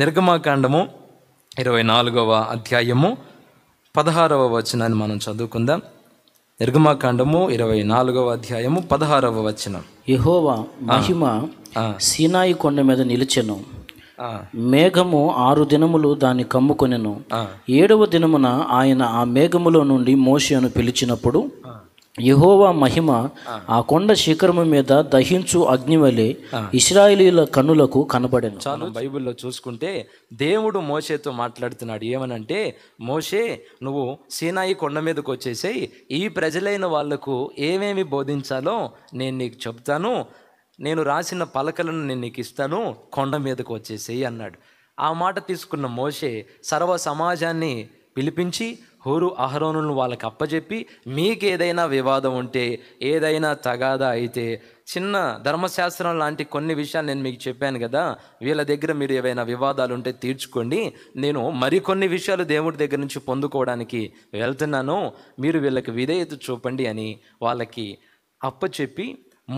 నిర్గమాకాండము ఇరవై నాలుగవ అధ్యాయము పదహారవ వచనాన్ని మనం చదువుకుందాం నిర్గమాకాండము ఇరవై నాలుగవ అధ్యాయము పదహారవ వచనం యహోవా మహిమ సీనాయి కొండ మీద నిలిచెను మేఘము ఆరు దినములు దాన్ని కమ్ముకొనెను ఏడవ దినమున ఆయన ఆ మేఘములో నుండి మోషను పిలిచినప్పుడు యహోవా మహిమ ఆ కొండ శిఖరము మీద దహించు అగ్ని వలె ఇస్రాయేలీల కన్నులకు కనబడను చాలు బైబిల్లో చూసుకుంటే దేవుడు మోసేతో మాట్లాడుతున్నాడు ఏమనంటే మోసే నువ్వు సీనాయి కొండ మీదకు వచ్చేసే ఈ ప్రజలైన వాళ్లకు ఏమేమి బోధించాలో నేను నీకు చెప్తాను నేను రాసిన పలకలను నేను నీకు ఇస్తాను కొండ మీదకు వచ్చేసేయి అన్నాడు ఆ మాట తీసుకున్న మోసే సర్వ సమాజాన్ని పిలిపించి హోరు అహరోనులను వాళ్ళకి అప్పచెప్పి ఏదైనా వివాదం ఉంటే ఏదైనా తగాదా అయితే చిన్న ధర్మశాస్త్రం లాంటి కొన్ని విషయాలు నేను మీకు చెప్పాను కదా వీళ్ళ దగ్గర మీరు ఏవైనా వివాదాలు ఉంటే తీర్చుకోండి నేను మరికొన్ని విషయాలు దేవుడి దగ్గర నుంచి పొందుకోవడానికి వెళ్తున్నాను మీరు వీళ్ళకి విధేయత చూపండి అని వాళ్ళకి అప్పచెప్పి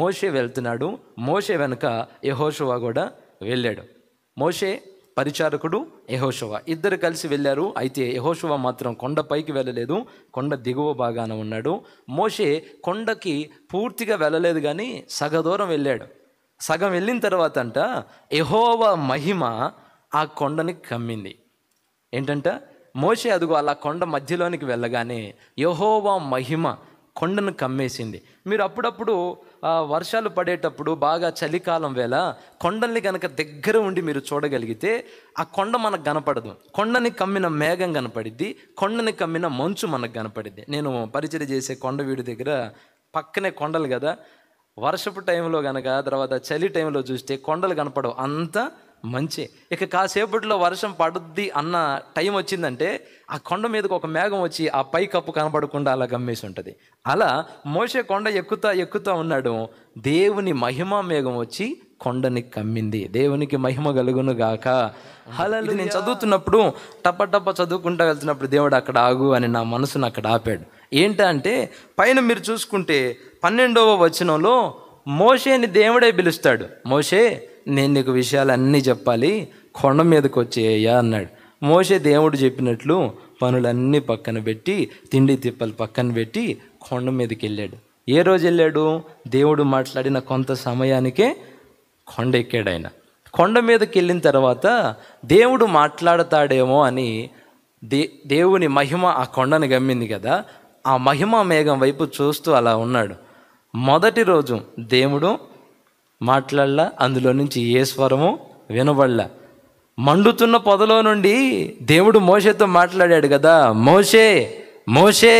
మోషే వెళ్తున్నాడు మోషే వెనుక యహోషువా కూడా వెళ్ళాడు మోషే పరిచారకుడు యహోశవ ఇద్దరు కలిసి వెళ్ళారు అయితే యహోశవ మాత్రం కొండపైకి వెళ్ళలేదు కొండ దిగువ భాగాన ఉన్నాడు మోషే కొండకి పూర్తిగా వెళ్ళలేదు కానీ సగ దూరం వెళ్ళాడు సగం వెళ్ళిన తర్వాత అంట యహోవ మహిమ ఆ కొండని కమ్మింది ఏంటంట మోషే అదుగు అలా కొండ మధ్యలోనికి వెళ్ళగానే యహోవ మహిమ కొండను కమ్మేసింది మీరు అప్పుడప్పుడు వర్షాలు పడేటప్పుడు బాగా చలికాలం వేళ కొండల్ని కనుక దగ్గర ఉండి మీరు చూడగలిగితే ఆ కొండ మనకు కనపడదు కొండని కమ్మిన మేఘం కనపడిద్ది కొండని కమ్మిన మంచు మనకు కనపడిద్ది నేను పరిచయం చేసే కొండ వీడి దగ్గర పక్కనే కొండలు కదా వర్షపు టైంలో కనుక తర్వాత చలి టైంలో చూస్తే కొండలు కనపడవు అంతా మంచి ఇక కాసేపట్లో వర్షం పడుద్ది అన్న టైం వచ్చిందంటే ఆ కొండ మీదకు ఒక మేఘం వచ్చి ఆ పై కప్పు కనపడకుండా అలా గమ్మేసి ఉంటుంది అలా మోసే కొండ ఎక్కుతా ఎక్కుతా ఉన్నాడు దేవుని మహిమ మేఘం వచ్చి కొండని కమ్మింది దేవునికి మహిమ కలుగును గాక హలలు నేను చదువుతున్నప్పుడు టప్ప టప్ప చదువుకుంటా వెళ్తున్నప్పుడు దేవుడు అక్కడ ఆగు అని నా మనసును అక్కడ ఆపాడు ఏంటంటే పైన మీరు చూసుకుంటే పన్నెండవ వచనంలో మోషేని దేవుడే పిలుస్తాడు మోషే నేను నీకు అన్నీ చెప్పాలి కొండ మీదకి వచ్చేయ్యా అన్నాడు మోసే దేవుడు చెప్పినట్లు పనులన్నీ పక్కన పెట్టి తిండి తిప్పలు పక్కన పెట్టి కొండ మీదకి వెళ్ళాడు ఏ రోజు వెళ్ళాడు దేవుడు మాట్లాడిన కొంత సమయానికే కొండ ఎక్కాడు ఆయన కొండ మీదకి వెళ్ళిన తర్వాత దేవుడు మాట్లాడతాడేమో అని దే దేవుని మహిమ ఆ కొండను గమ్మింది కదా ఆ మహిమ మేఘం వైపు చూస్తూ అలా ఉన్నాడు మొదటి రోజు దేవుడు మాట్లాడలా అందులో నుంచి ఏ స్వరము వినబడలా మండుతున్న పొదలో నుండి దేవుడు మోషేతో మాట్లాడాడు కదా మోషే మోషే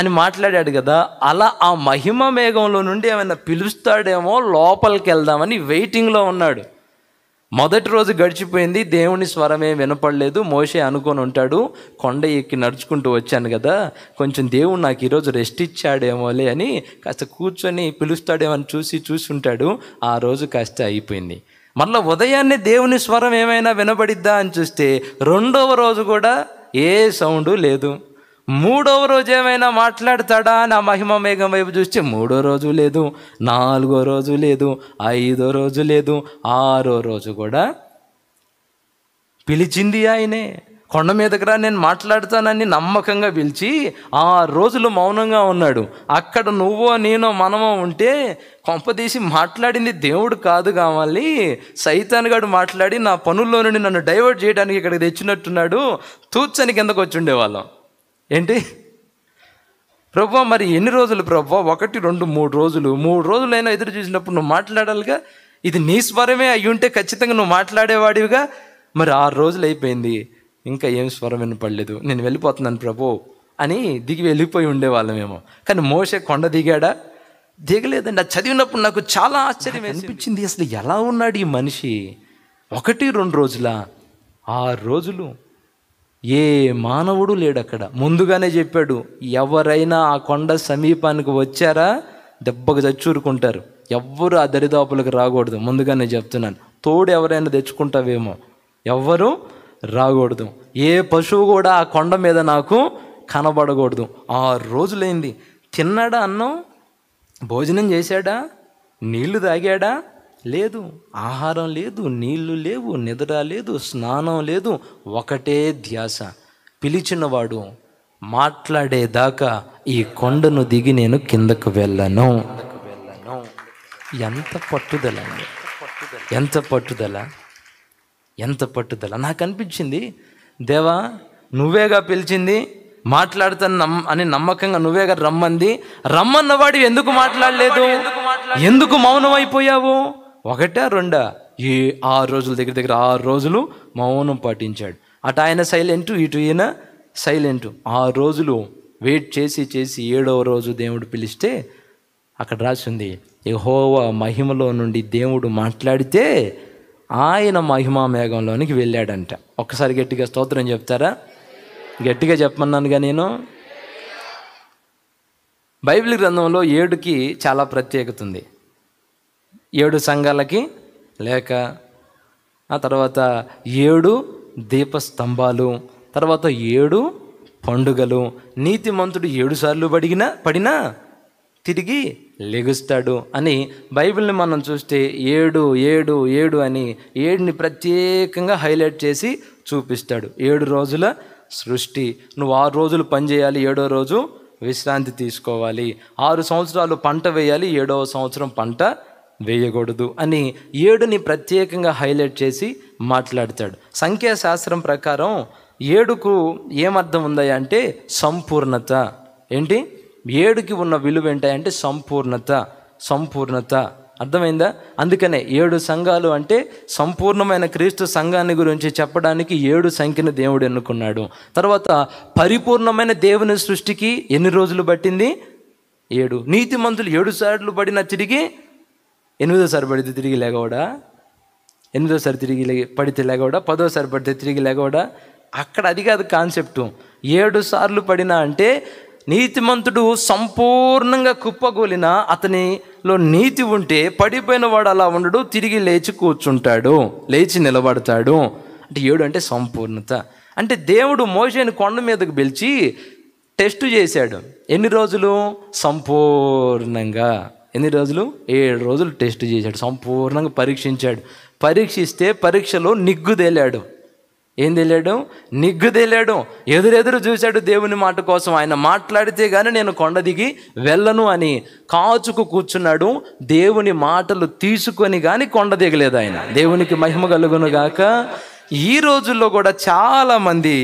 అని మాట్లాడాడు కదా అలా ఆ మహిమ మేఘంలో నుండి ఏమైనా పిలుస్తాడేమో లోపలికి వెళ్దామని వెయిటింగ్లో ఉన్నాడు మొదటి రోజు గడిచిపోయింది దేవుని స్వరమే వినపడలేదు మోసే అనుకొని ఉంటాడు కొండ ఎక్కి నడుచుకుంటూ వచ్చాను కదా కొంచెం దేవుడు నాకు ఈరోజు రెస్ట్ ఇచ్చాడేమోలే అని కాస్త కూర్చొని పిలుస్తాడేమని చూసి చూసి ఉంటాడు ఆ రోజు కాస్త అయిపోయింది మళ్ళీ ఉదయాన్నే దేవుని స్వరం ఏమైనా వినబడిద్దా అని చూస్తే రెండవ రోజు కూడా ఏ సౌండు లేదు మూడవ రోజు ఏమైనా మాట్లాడతాడా నా మహిమ మేఘం వైపు చూస్తే మూడో రోజు లేదు నాలుగో రోజు లేదు ఐదో రోజు లేదు ఆరో రోజు కూడా పిలిచింది ఆయనే కొండ మీదకి రా నేను మాట్లాడతానని నమ్మకంగా పిలిచి ఆ రోజులు మౌనంగా ఉన్నాడు అక్కడ నువ్వో నేనో మనమో ఉంటే కొంపదీసి మాట్లాడింది దేవుడు కాదు కావాలి సైతాన్గాడు మాట్లాడి నా పనుల్లో నుండి నన్ను డైవర్ట్ చేయడానికి ఇక్కడికి తెచ్చినట్టున్నాడు తూచని కిందకు వచ్చి ఉండేవాళ్ళం ఏంటి ప్రభు మరి ఎన్ని రోజులు ప్రభు ఒకటి రెండు మూడు రోజులు మూడు రోజులైనా ఎదురు చూసినప్పుడు నువ్వు మాట్లాడాలిగా ఇది నీ స్వరమే అయ్యి ఉంటే ఖచ్చితంగా నువ్వు మాట్లాడేవాడివిగా మరి ఆరు రోజులు అయిపోయింది ఇంకా ఏం స్వరం వినపడలేదు నేను వెళ్ళిపోతున్నాను ప్రభు అని దిగి వెళ్ళిపోయి ఉండేవాళ్ళమేమో కానీ మోసే కొండ దిగాడా దిగలేదండి ఆ చదివినప్పుడు నాకు చాలా ఆశ్చర్యం అనిపించింది అసలు ఎలా ఉన్నాడు ఈ మనిషి ఒకటి రెండు రోజుల ఆరు రోజులు ఏ మానవుడు లేడు అక్కడ ముందుగానే చెప్పాడు ఎవరైనా ఆ కొండ సమీపానికి వచ్చారా దెబ్బకు చచ్చూరుకుంటారు ఎవ్వరు ఆ దరిదాపులకు రాకూడదు ముందుగానే చెప్తున్నాను తోడు ఎవరైనా తెచ్చుకుంటావేమో ఎవ్వరు రాకూడదు ఏ పశువు కూడా ఆ కొండ మీద నాకు కనబడకూడదు ఆరు రోజులైంది తిన్నాడా అన్నం భోజనం చేశాడా నీళ్లు తాగాడా లేదు ఆహారం లేదు నీళ్లు లేవు నిద్ర లేదు స్నానం లేదు ఒకటే ధ్యాస పిలిచినవాడు మాట్లాడేదాకా ఈ కొండను దిగి నేను కిందకు వెళ్ళను ఎంత పట్టుదల ఎంత పట్టుదల ఎంత పట్టుదల నాకు అనిపించింది దేవా నువ్వేగా పిలిచింది మాట్లాడతాను నమ్ అని నమ్మకంగా నువ్వేగా రమ్మంది రమ్మన్నవాడు ఎందుకు మాట్లాడలేదు ఎందుకు మౌనం అయిపోయావు ఒకటా రెండా ఏ ఆరు రోజుల దగ్గర దగ్గర ఆరు రోజులు మౌనం పాటించాడు అటు ఆయన సైలెంటు ఇటు ఈయన సైలెంటు ఆరు రోజులు వెయిట్ చేసి చేసి ఏడవ రోజు దేవుడు పిలిస్తే అక్కడ రాసింది యహోవ మహిమలో నుండి దేవుడు మాట్లాడితే ఆయన మహిమా మేఘంలోనికి వెళ్ళాడంట ఒక్కసారి గట్టిగా స్తోత్రం చెప్తారా గట్టిగా చెప్పమన్నానుగా నేను బైబిల్ గ్రంథంలో ఏడుకి చాలా ప్రత్యేకత ఉంది ఏడు సంఘాలకి లేక ఆ తర్వాత ఏడు దీపస్తంభాలు తర్వాత ఏడు పండుగలు నీతిమంతుడు ఏడుసార్లు పడిగినా పడినా తిరిగి లెగుస్తాడు అని బైబిల్ని మనం చూస్తే ఏడు ఏడు ఏడు అని ఏడుని ప్రత్యేకంగా హైలైట్ చేసి చూపిస్తాడు ఏడు రోజుల సృష్టి నువ్వు ఆరు రోజులు పనిచేయాలి ఏడో రోజు విశ్రాంతి తీసుకోవాలి ఆరు సంవత్సరాలు పంట వేయాలి ఏడవ సంవత్సరం పంట వేయకూడదు అని ఏడుని ప్రత్యేకంగా హైలైట్ చేసి మాట్లాడతాడు సంఖ్యాశాస్త్రం ప్రకారం ఏడుకు ఏమర్థం ఉందా అంటే సంపూర్ణత ఏంటి ఏడుకి ఉన్న విలువ ఏంటంటే సంపూర్ణత సంపూర్ణత అర్థమైందా అందుకనే ఏడు సంఘాలు అంటే సంపూర్ణమైన క్రీస్తు సంఘాన్ని గురించి చెప్పడానికి ఏడు సంఖ్యను దేవుడు ఎన్నుకున్నాడు తర్వాత పరిపూర్ణమైన దేవుని సృష్టికి ఎన్ని రోజులు పట్టింది ఏడు నీతిమంతులు ఏడు సార్లు పడిన తిరిగి ఎనిమిదోసారి పడితే తిరిగి లేకవడా ఎనిమిదోసారి తిరిగి లే పడితే లేకవడా పదోసారి పడితే తిరిగి లేకవడా అక్కడ అది కాదు కాన్సెప్టు ఏడు సార్లు పడినా అంటే నీతిమంతుడు సంపూర్ణంగా కుప్పగోలిన అతనిలో నీతి ఉంటే పడిపోయిన వాడు అలా ఉండడు తిరిగి లేచి కూర్చుంటాడు లేచి నిలబడతాడు అంటే ఏడు అంటే సంపూర్ణత అంటే దేవుడు మోసేని కొండ మీదకు పిలిచి టెస్ట్ చేశాడు ఎన్ని రోజులు సంపూర్ణంగా ఎన్ని రోజులు ఏడు రోజులు టెస్ట్ చేశాడు సంపూర్ణంగా పరీక్షించాడు పరీక్షిస్తే పరీక్షలో నిగ్గుదేలాడు ఏం తెలియడు నిగ్గుదేలాడు ఎదురెదురు చూశాడు దేవుని మాట కోసం ఆయన మాట్లాడితే కానీ నేను కొండ దిగి వెళ్ళను అని కాచుకు కూర్చున్నాడు దేవుని మాటలు తీసుకొని కానీ కొండ దిగలేదు ఆయన దేవునికి మహిమ కలుగును గాక ఈ రోజుల్లో కూడా చాలామంది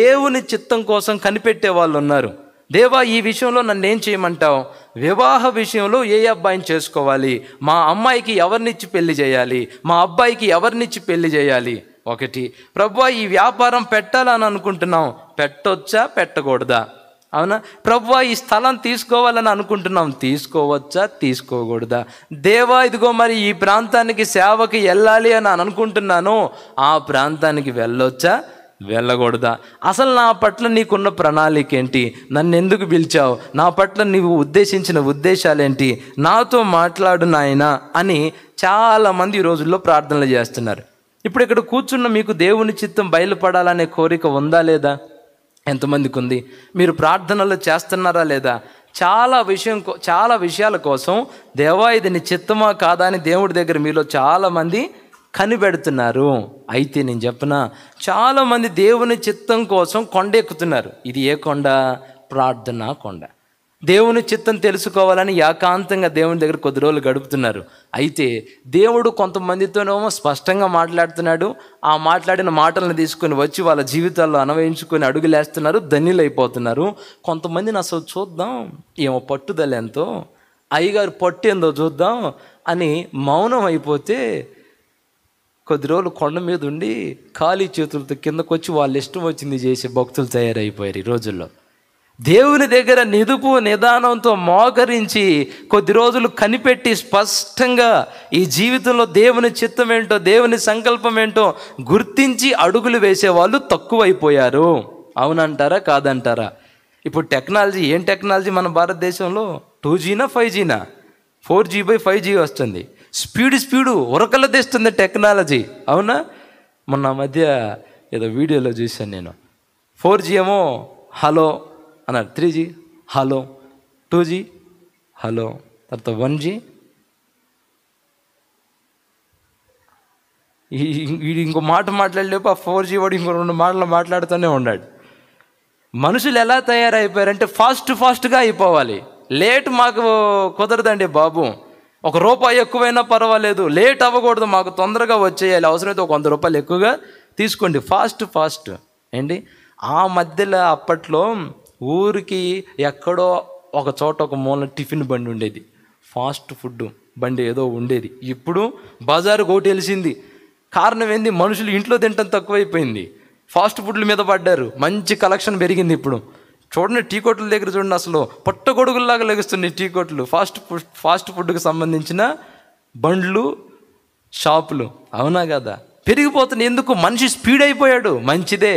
దేవుని చిత్తం కోసం కనిపెట్టే వాళ్ళు ఉన్నారు దేవా ఈ విషయంలో నన్ను ఏం చేయమంటావు వివాహ విషయంలో ఏ అబ్బాయిని చేసుకోవాలి మా అమ్మాయికి ఎవరినిచ్చి పెళ్లి చేయాలి మా అబ్బాయికి ఎవరినిచ్చి పెళ్లి చేయాలి ఒకటి ప్రభు ఈ వ్యాపారం పెట్టాలని అనుకుంటున్నాం పెట్టొచ్చా పెట్టకూడదా అవునా ప్రభు ఈ స్థలం తీసుకోవాలని అనుకుంటున్నాం తీసుకోవచ్చా తీసుకోకూడదా దేవా ఇదిగో మరి ఈ ప్రాంతానికి సేవకి వెళ్ళాలి అని అనుకుంటున్నాను ఆ ప్రాంతానికి వెళ్ళొచ్చా వెళ్ళకూడదా అసలు నా పట్ల నీకున్న ప్రణాళిక ఏంటి నన్ను ఎందుకు పిలిచావు నా పట్ల నీవు ఉద్దేశించిన ఉద్దేశాలేంటి నాతో మాట్లాడు నాయన అని చాలామంది ఈ రోజుల్లో ప్రార్థనలు చేస్తున్నారు ఇప్పుడు ఇక్కడ కూర్చున్న మీకు దేవుని చిత్తం బయలుపడాలనే కోరిక ఉందా లేదా ఎంతమందికి ఉంది మీరు ప్రార్థనలు చేస్తున్నారా లేదా చాలా విషయం చాలా విషయాల కోసం దేవా ఇది నీ చిత్తమా కాదా అని దేవుడి దగ్గర మీలో చాలామంది కనిపెడుతున్నారు అయితే నేను చెప్పిన చాలామంది దేవుని చిత్తం కోసం కొండ ఎక్కుతున్నారు ఇది ఏ కొండ ప్రార్థన కొండ దేవుని చిత్తం తెలుసుకోవాలని ఏకాంతంగా దేవుని దగ్గర కొద్ది రోజులు గడుపుతున్నారు అయితే దేవుడు కొంతమందితోనేమో స్పష్టంగా మాట్లాడుతున్నాడు ఆ మాట్లాడిన మాటలను తీసుకొని వచ్చి వాళ్ళ జీవితాల్లో అనవయించుకొని అడుగులేస్తున్నారు ధన్యులైపోతున్నారు కొంతమందిని అసలు చూద్దాం ఏమో పట్టుదల ఎంతో అయ్యగారు పట్టు ఏందో చూద్దాం అని మౌనం అయిపోతే కొద్ది రోజులు కొండ మీద ఉండి ఖాళీ చేతులతో కిందకు వచ్చి వాళ్ళు ఇష్టం వచ్చింది చేసే భక్తులు తయారైపోయారు ఈ రోజుల్లో దేవుని దగ్గర నిదుపు నిదానంతో మోకరించి కొద్ది రోజులు కనిపెట్టి స్పష్టంగా ఈ జీవితంలో దేవుని చిత్తం ఏంటో దేవుని సంకల్పం ఏంటో గుర్తించి అడుగులు వేసేవాళ్ళు తక్కువైపోయారు అవునంటారా కాదంటారా ఇప్పుడు టెక్నాలజీ ఏం టెక్నాలజీ మన భారతదేశంలో టూ జీనా ఫైవ్ జీనా four G by five G వస్తుంది స్పీడ్ స్పీడు ఉరకలు తెస్తుంది టెక్నాలజీ అవునా మొన్న మధ్య ఏదో వీడియోలో చూశాను నేను ఫోర్ జీ ఏమో హలో అన్నారు three G hello two G hello తర్వాత వన్ జీ ఈ ఇంకో మాట మాట్లాడలేపు ఆ ఫోర్ జీ వాడు ఇంకో రెండు మాటలు మాట్లాడుతూనే ఉన్నాడు మనుషులు ఎలా తయారైపోయారంటే ఫాస్ట్ ఫాస్ట్గా అయిపోవాలి లేట్ మాకు కుదరదండి బాబు ఒక రూపాయి ఎక్కువైనా పర్వాలేదు లేట్ అవ్వకూడదు మాకు తొందరగా వచ్చేయాలి అవసరమైతే ఒక వంద రూపాయలు ఎక్కువగా తీసుకోండి ఫాస్ట్ ఫాస్ట్ ఏంటి ఆ మధ్యలో అప్పట్లో ఊరికి ఎక్కడో ఒక చోట ఒక మూల టిఫిన్ బండి ఉండేది ఫాస్ట్ ఫుడ్ బండి ఏదో ఉండేది ఇప్పుడు బజారుకు ఒకటి వెలిసింది కారణం ఏంది మనుషులు ఇంట్లో తినటం తక్కువైపోయింది ఫాస్ట్ ఫుడ్ల మీద పడ్డారు మంచి కలెక్షన్ పెరిగింది ఇప్పుడు చూడండి టీ కోట్ల దగ్గర చూడండి అసలు పట్టగొడుగుల్లాగా లెగుస్తున్నాయి టీ కొట్లు ఫాస్ట్ ఫుడ్ ఫాస్ట్ ఫుడ్కి సంబంధించిన బండ్లు షాపులు అవునా కదా పెరిగిపోతున్నాయి ఎందుకు మనిషి స్పీడ్ అయిపోయాడు మంచిదే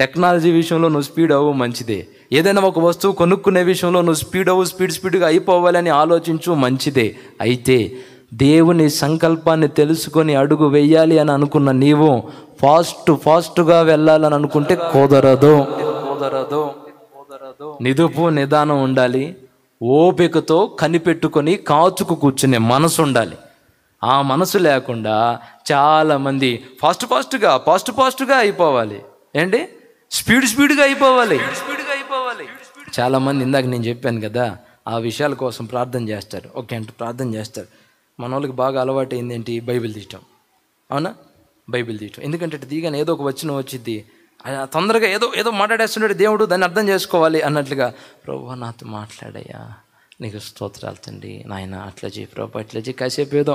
టెక్నాలజీ విషయంలో నువ్వు స్పీడ్ అవ్వు మంచిదే ఏదైనా ఒక వస్తువు కొనుక్కునే విషయంలో నువ్వు స్పీడ్ అవ్వు స్పీడ్ స్పీడ్గా అయిపోవాలని ఆలోచించు మంచిదే అయితే దేవుని సంకల్పాన్ని తెలుసుకొని అడుగు వెయ్యాలి అని అనుకున్న నీవు ఫాస్ట్ ఫాస్ట్గా వెళ్ళాలని అనుకుంటే కుదరదు కుదరదు నిదుపు నిదానం ఉండాలి ఓపికతో కనిపెట్టుకొని కాచుకు కూర్చునే మనసు ఉండాలి ఆ మనసు లేకుండా చాలామంది ఫాస్ట్ ఫాస్ట్గా ఫాస్ట్ ఫాస్ట్గా అయిపోవాలి ఏంటి స్పీడ్ స్పీడ్గా అయిపోవాలి స్పీడ్గా అయిపోవాలి చాలామంది ఇందాక నేను చెప్పాను కదా ఆ విషయాల కోసం ప్రార్థన చేస్తారు ఓకే అంటే ప్రార్థన చేస్తారు మన వాళ్ళకి బాగా అలవాటు ఏంటి బైబిల్ తీయటం అవునా బైబిల్ తీయటం ఎందుకంటే దీగానే ఏదో ఒక వచ్చిన వచ్చింది ఆయన తొందరగా ఏదో ఏదో మాట్లాడేస్తున్నాడు దేవుడు దాన్ని అర్థం చేసుకోవాలి అన్నట్లుగా ప్రభు నాతో మాట్లాడయ్యా నీకు స్తోత్రాలు తండ్రి నాయన అట్లా చెయ్యి ప్రభు అట్లా చెయ్యి కాసేపు ఏదో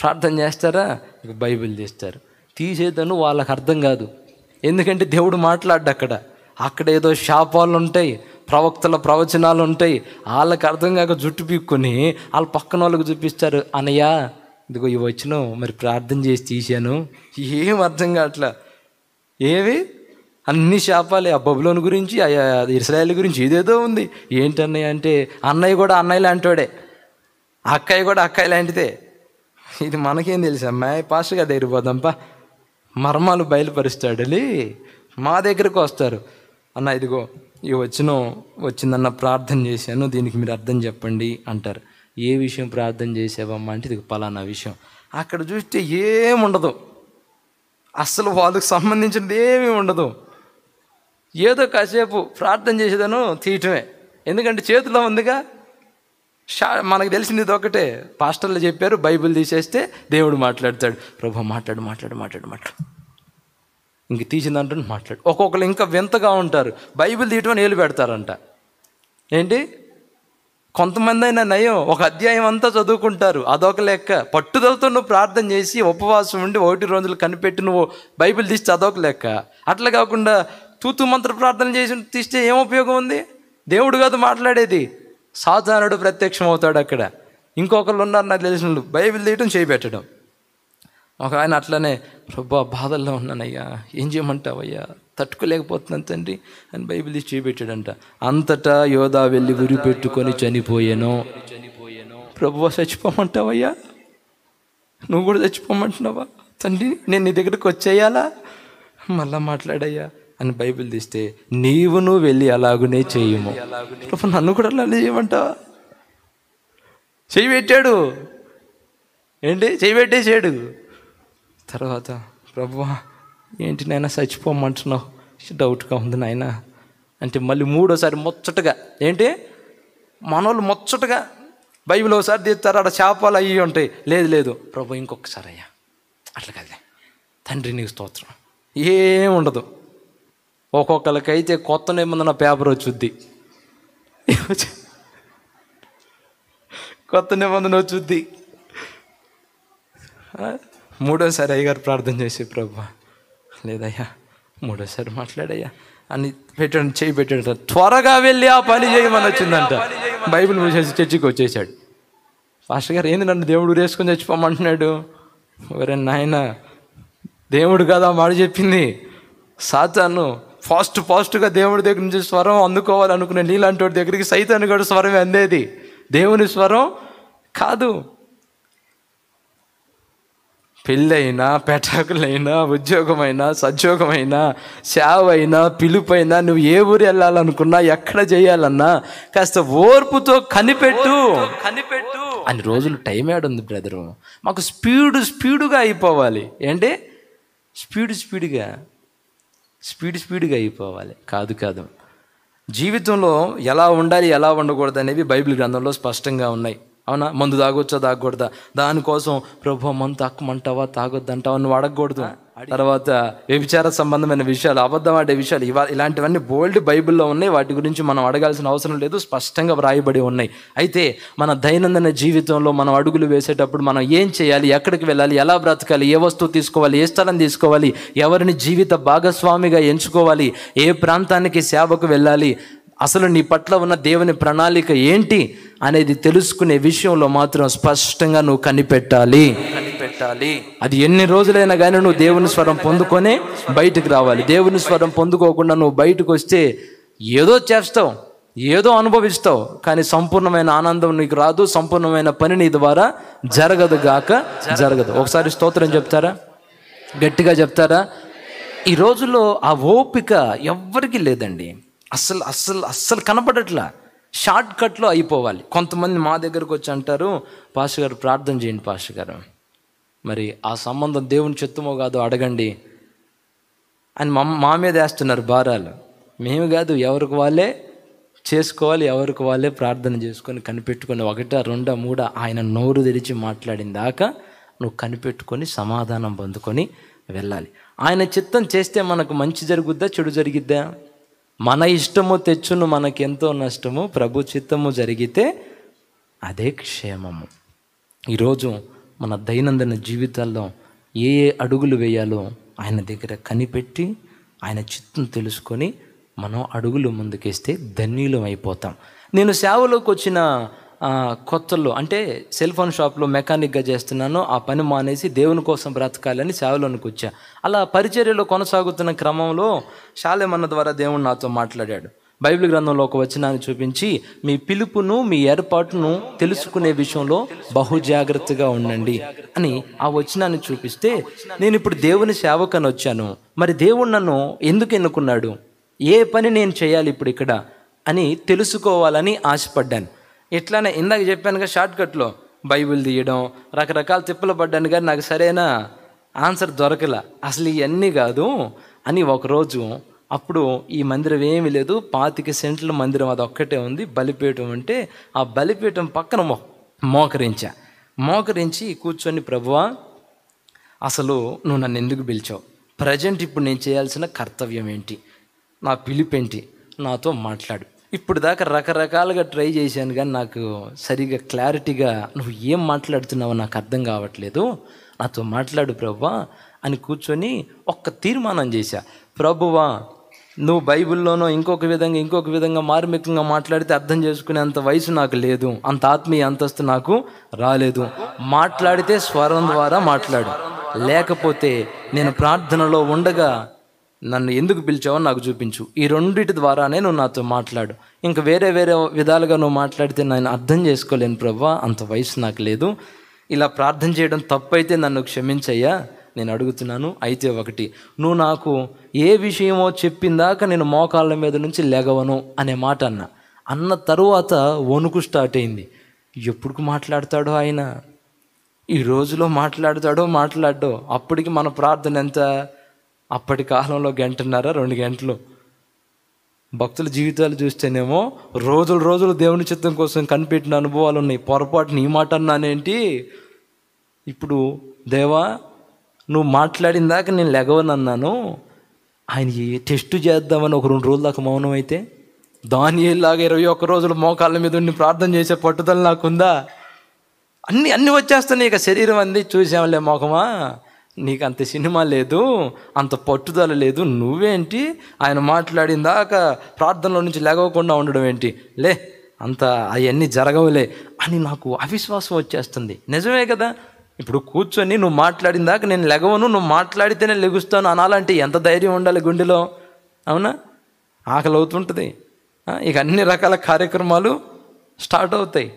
ప్రార్థన చేస్తారా నీకు బైబిల్ తీస్తారు తీసేదను వాళ్ళకి అర్థం కాదు ఎందుకంటే దేవుడు మాట్లాడ్డు అక్కడ అక్కడ ఏదో శాపాలు ఉంటాయి ప్రవక్తల ప్రవచనాలు ఉంటాయి వాళ్ళకి అర్థం కాక జుట్టు పీక్కుని వాళ్ళ పక్కన వాళ్ళకి చూపిస్తారు అనయ్యా ఇదిగో ఇవి వచ్చినావు మరి ప్రార్థన చేసి తీశాను ఏం అర్థం కావట్లా ఏవి అన్ని శాపాలే ఆ బబులోని గురించి ఇస్రాయల్ గురించి ఇదేదో ఉంది ఏంటన్నయ్య అంటే అన్నయ్య కూడా అన్నయ్య లాంటివాడే అక్కయ్య కూడా అక్కయ్య లాంటిదే ఇది మనకేం తెలుసు అమ్మాయి పాస్ట్గా దగ్గర మర్మాలు బయలుపరుస్తాడలి మా దగ్గరకు వస్తారు అన్న ఇదిగో ఇవి వచ్చిన వచ్చిందన్న ప్రార్థన చేశాను దీనికి మీరు అర్థం చెప్పండి అంటారు ఏ విషయం ప్రార్థన చేసావమ్మా అంటే ఇది పలానా విషయం అక్కడ చూస్తే ఏముండదు అస్సలు వాళ్ళకి సంబంధించినది ఏమీ ఉండదు ఏదో కాసేపు ప్రార్థన చేసేదను తీయటమే ఎందుకంటే చేతిలో ఉందిగా షా మనకు తెలిసింది ఒకటే పాస్టర్లు చెప్పారు బైబిల్ తీసేస్తే దేవుడు మాట్లాడతాడు ప్రభు మాట్లాడు మాట్లాడు మాట్లాడు మాట్లాడు ఇంక తీసిందంటే మాట్లాడు ఒక్కొక్కరు ఇంకా వింతగా ఉంటారు బైబిల్ తీయటం ఏలు పెడతారంట ఏంటి కొంతమంది అయినా నయం ఒక అధ్యాయం అంతా చదువుకుంటారు అదొక లెక్క పట్టుదలతో నువ్వు ప్రార్థన చేసి ఉపవాసం ఉండి ఒకటి రోజులు కనిపెట్టి నువ్వు బైబిల్ తీసి చదవక లెక్క అట్లా కాకుండా తూతు మంత్ర ప్రార్థన చేసి తీస్తే ఏం ఉపయోగం ఉంది దేవుడు కాదు మాట్లాడేది సాధారణుడు ప్రత్యక్షం అవుతాడు అక్కడ ఇంకొకళ్ళు ఉన్నారు నాకు తెలిసిన వాళ్ళు బైబిల్ తీయటం చేపెట్టడం ఒక ఆయన అట్లనే ప్రభా బాధల్లో ఉన్నానయ్యా ఏం చేయమంటావయ్యా తట్టుకోలేకపోతున్నాను తండ్రి అని బైబిల్ తీసి చేపెట్టాడంట అంతటా యోధా వెళ్ళి ఉరి పెట్టుకొని చనిపోయాను ప్రభు చచ్చిపోమంటావయ్యా నువ్వు కూడా చచ్చిపోమంటున్నావా తండ్రి నేను నీ దగ్గరకు వచ్చేయాలా మళ్ళా మాట్లాడయ్యా అని బైబిల్ తీస్తే నీవును వెళ్ళి అలాగునే చేయము నన్ను కూడా అలా చేయమంటా చేయి ఏంటి చేయి చేయడు తర్వాత ప్రభు ఏంటి నాయన చచ్చిపోమంటున్నావు డౌట్గా ఉంది నాయన అంటే మళ్ళీ మూడోసారి ముచ్చటగా ఏంటి మనోళ్ళు ముచ్చటగా బైబిల్ ఒకసారి తీస్తారు అక్కడ చేపలు అయ్యి ఉంటాయి లేదు లేదు ప్రభు ఇంకొకసారి అయ్యా అట్లా కదా తండ్రి నీకు స్తోత్రం ఏముండదు ఒక్కొక్కరికైతే కొత్త నిబంధన పేపర్ వచ్చుద్ది కొత్త నిబంధన వచ్చుద్ది మూడోసారి అయ్యగారు ప్రార్థన చేసి ప్రభు లేదయ్యా మూడోసారి మాట్లాడయ్యా అని పెట్టాడు చేయి పెట్టాడు త్వరగా వెళ్ళి ఆ పని చేయమని వచ్చిందంట బైబిల్ మూసేసి చర్చికి వచ్చేసాడు ఫాస్టర్ గారు ఏంది నన్ను దేవుడు వేసుకొని చచ్చిపోమంటున్నాడు ఎవరైనా నాయన దేవుడు కదా మాడు చెప్పింది సాతాను ఫాస్ట్ ఫాస్ట్గా దేవుడి దగ్గర నుంచి స్వరం అందుకోవాలనుకునే నీలాంటి వాడి దగ్గరికి సైతాన్ని కూడా స్వరం అందేది దేవుని స్వరం కాదు పెళ్ళైనా పెటాకులైనా ఉద్యోగమైనా సద్యోగమైనా సేవైనా పిలుపైనా నువ్వు ఏ ఊరు వెళ్ళాలనుకున్నా ఎక్కడ చేయాలన్నా కాస్త ఓర్పుతో కనిపెట్టు కనిపెట్టు అన్ని రోజులు టైం ఉంది బ్రదరు మాకు స్పీడు స్పీడుగా అయిపోవాలి ఏంటి స్పీడ్ స్పీడ్గా స్పీడ్ స్పీడ్గా అయిపోవాలి కాదు కాదు జీవితంలో ఎలా ఉండాలి ఎలా ఉండకూడదు అనేవి బైబిల్ గ్రంథంలో స్పష్టంగా ఉన్నాయి అవునా మందు తాగొచ్చా తాగకూడదా దానికోసం ప్రభు మందు తాకమంటావా తాగొద్దంటావా నువ్వు అడగకూడదు తర్వాత వ్యభిచార సంబంధమైన విషయాలు అబద్ధం ఆడే విషయాలు ఇవా ఇలాంటివన్నీ బోల్డ్ బైబిల్లో ఉన్నాయి వాటి గురించి మనం అడగాల్సిన అవసరం లేదు స్పష్టంగా వ్రాయబడి ఉన్నాయి అయితే మన దైనందిన జీవితంలో మనం అడుగులు వేసేటప్పుడు మనం ఏం చేయాలి ఎక్కడికి వెళ్ళాలి ఎలా బ్రతకాలి ఏ వస్తువు తీసుకోవాలి ఏ స్థలం తీసుకోవాలి ఎవరిని జీవిత భాగస్వామిగా ఎంచుకోవాలి ఏ ప్రాంతానికి సేవకు వెళ్ళాలి అసలు నీ పట్ల ఉన్న దేవుని ప్రణాళిక ఏంటి అనేది తెలుసుకునే విషయంలో మాత్రం స్పష్టంగా నువ్వు కనిపెట్టాలి కనిపెట్టాలి అది ఎన్ని రోజులైనా కానీ నువ్వు దేవుని స్వరం పొందుకొనే బయటకు రావాలి దేవుని స్వరం పొందుకోకుండా నువ్వు బయటకు వస్తే ఏదో చేస్తావు ఏదో అనుభవిస్తావు కానీ సంపూర్ణమైన ఆనందం నీకు రాదు సంపూర్ణమైన పని నీ ద్వారా జరగదు గాక జరగదు ఒకసారి స్తోత్రం చెప్తారా గట్టిగా చెప్తారా ఈ రోజుల్లో ఆ ఓపిక ఎవ్వరికీ లేదండి అస్సలు అస్సలు అస్సలు కనపడట్లా షార్ట్ కట్లో అయిపోవాలి కొంతమంది మా దగ్గరకు వచ్చి అంటారు పాష గారు ప్రార్థన చేయండి పాష గారు మరి ఆ సంబంధం దేవుని చెత్తమో కాదు అడగండి అని మా మా మీద వేస్తున్నారు భారాలు మేము కాదు ఎవరికి వాళ్ళే చేసుకోవాలి ఎవరికి వాళ్ళే ప్రార్థన చేసుకొని కనిపెట్టుకొని ఒకట రెండా మూడా ఆయన నోరు తెరిచి మాట్లాడిన దాకా నువ్వు కనిపెట్టుకొని సమాధానం పొందుకొని వెళ్ళాలి ఆయన చిత్తం చేస్తే మనకు మంచి జరుగుద్దా చెడు జరిగిద్దా మన ఇష్టము తెచ్చును మనకెంతో నష్టము ప్రభు చిత్తము జరిగితే అదే క్షేమము ఈరోజు మన దైనందిన జీవితాల్లో ఏ ఏ అడుగులు వేయాలో ఆయన దగ్గర కనిపెట్టి ఆయన చిత్తం తెలుసుకొని మనం అడుగులు ముందుకేస్తే ధన్యులం అయిపోతాం నేను సేవలోకి వచ్చిన కొత్తలు అంటే సెల్ ఫోన్ షాప్లో మెకానిక్గా చేస్తున్నాను ఆ పని మానేసి దేవుని కోసం బ్రతకాలని సేవలోనికి వచ్చా అలా పరిచర్యలో కొనసాగుతున్న క్రమంలో శాలేమన్న ద్వారా దేవుడు నాతో మాట్లాడాడు బైబిల్ గ్రంథంలో ఒక వచనాన్ని చూపించి మీ పిలుపును మీ ఏర్పాటును తెలుసుకునే విషయంలో బహు జాగ్రత్తగా ఉండండి అని ఆ వచనాన్ని చూపిస్తే నేను ఇప్పుడు దేవుని సేవకని వచ్చాను మరి దేవుడు నన్ను ఎందుకు ఎన్నుకున్నాడు ఏ పని నేను చేయాలి ఇప్పుడు ఇక్కడ అని తెలుసుకోవాలని ఆశపడ్డాను ఇట్లానే ఇందాక చెప్పాను షార్ట్ కట్లో బైబిల్ తీయడం రకరకాల తిప్పలు పడ్డాను కానీ నాకు సరైన ఆన్సర్ దొరకల అసలు ఇవన్నీ కాదు అని ఒకరోజు అప్పుడు ఈ మందిరం ఏమీ లేదు పాతిక సెంట్ల మందిరం అది ఒక్కటే ఉంది బలిపీఠం అంటే ఆ బలిపీఠం పక్కన మో మోకరించా మోకరించి కూర్చొని ప్రభువా అసలు నువ్వు నన్ను ఎందుకు పిలిచావు ప్రజెంట్ ఇప్పుడు నేను చేయాల్సిన కర్తవ్యం ఏంటి నా పిలిపేంటి నాతో మాట్లాడు ఇప్పుడు దాకా రకరకాలుగా ట్రై చేశాను కానీ నాకు సరిగా క్లారిటీగా నువ్వు ఏం మాట్లాడుతున్నావో నాకు అర్థం కావట్లేదు నాతో మాట్లాడు ప్రభువా అని కూర్చొని ఒక్క తీర్మానం చేశా ప్రభువా నువ్వు బైబిల్లోనో ఇంకొక విధంగా ఇంకొక విధంగా మార్మికంగా మాట్లాడితే అర్థం చేసుకునే అంత వయసు నాకు లేదు అంత ఆత్మీయ అంతస్తు నాకు రాలేదు మాట్లాడితే స్వరం ద్వారా మాట్లాడు లేకపోతే నేను ప్రార్థనలో ఉండగా నన్ను ఎందుకు పిలిచావో నాకు చూపించు ఈ రెండింటి ద్వారానే నువ్వు నాతో మాట్లాడు ఇంకా వేరే వేరే విధాలుగా నువ్వు మాట్లాడితే నేను అర్థం చేసుకోలేను ప్రభా అంత వయసు నాకు లేదు ఇలా ప్రార్థన చేయడం తప్పైతే నన్ను క్షమించయ్యా నేను అడుగుతున్నాను అయితే ఒకటి నువ్వు నాకు ఏ విషయమో చెప్పిందాక నేను మోకాళ్ళ మీద నుంచి లెగవను అనే మాట అన్న అన్న తరువాత వణుకు స్టార్ట్ అయింది ఎప్పుడు మాట్లాడతాడో ఆయన ఈ రోజులో మాట్లాడతాడో మాట్లాడో అప్పటికి మన ప్రార్థన ఎంత అప్పటి కాలంలో గంటన్నర రెండు గంటలు భక్తుల జీవితాలు చూస్తేనేమో రోజులు రోజులు దేవుని చిత్తం కోసం కనిపెట్టిన అనుభవాలు ఉన్నాయి పొరపాటుని ఈ మాట అన్నానేంటి ఇప్పుడు దేవా నువ్వు మాట్లాడిన దాకా నేను అన్నాను ఆయన టెస్ట్ చేద్దామని ఒక రెండు రోజుల దాకా మౌనం అయితే దాని లాగా ఇరవై ఒక్క రోజులు మోకాళ్ళ మీద ఉండి ప్రార్థన చేసే పట్టుదల నాకుందా అన్నీ అన్నీ వచ్చేస్తాను ఇక శరీరం అంది చూసాంలే మోకమా నీకు అంత సినిమా లేదు అంత పట్టుదల లేదు నువ్వేంటి ఆయన మాట్లాడిందాక ప్రార్థనలో నుంచి లేవకుండా ఉండడం ఏంటి లే అంత అవన్నీ జరగవులే అని నాకు అవిశ్వాసం వచ్చేస్తుంది నిజమే కదా ఇప్పుడు కూర్చొని నువ్వు మాట్లాడిందాక నేను లెగవను నువ్వు మాట్లాడితేనే లెగుస్తాను అనాలంటే ఎంత ధైర్యం ఉండాలి గుండెలో అవునా ఆకలి అవుతుంటుంది ఇక అన్ని రకాల కార్యక్రమాలు స్టార్ట్ అవుతాయి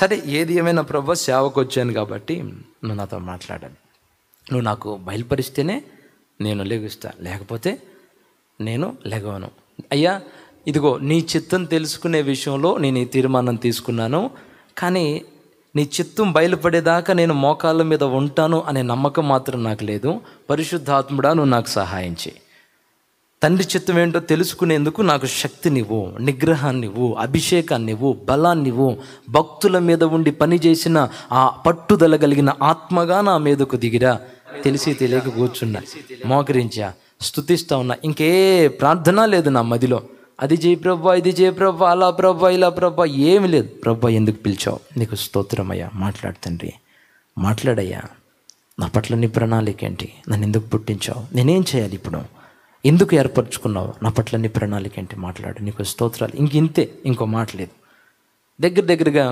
సరే ఏది ఏమైనా ప్రభు సేవకు వచ్చాను కాబట్టి నువ్వు నాతో మాట్లాడాలి నువ్వు నాకు బయలుపరిస్తేనే నేను లెగుస్తా లేకపోతే నేను లెగవను అయ్యా ఇదిగో నీ చిత్తం తెలుసుకునే విషయంలో నేను ఈ తీర్మానం తీసుకున్నాను కానీ నీ చిత్తం బయలుపడేదాకా నేను మోకాళ్ళ మీద ఉంటాను అనే నమ్మకం మాత్రం నాకు లేదు పరిశుద్ధాత్ముడా నువ్వు నాకు సహాయం చేయి తండ్రి చిత్తం ఏంటో తెలుసుకునేందుకు నాకు శక్తినివ్వు నిగ్రహాన్నివ్వు అభిషేకాన్నివ్వు బలాన్నివ్వు భక్తుల మీద ఉండి పనిచేసిన ఆ పట్టుదల కలిగిన ఆత్మగా నా మీదకు దిగిరా తెలిసి తెలియక కూర్చున్నా మోకరించా స్థుతిస్తా ఉన్నా ఇంకే ప్రార్థన లేదు నా మదిలో అది జయ ప్రభా ఇది జయ ప్రభ అలా ప్రభా ఇలా ప్రభ ఏమి లేదు ప్రభ ఎందుకు పిలిచావు నీకు స్తోత్రమయ్యా మాట్లాడుతండ్రి మాట్లాడయ్యా నా పట్ల నీ ప్రణాళిక ఏంటి నన్ను ఎందుకు పుట్టించావు నేనేం చేయాలి ఇప్పుడు ఎందుకు ఏర్పరచుకున్నావు నా పట్ల నీ ప్రణాళిక ఏంటి మాట్లాడు నీకు స్తోత్రాలు ఇంక ఇంతే ఇంకో మాట లేదు దగ్గర దగ్గరగా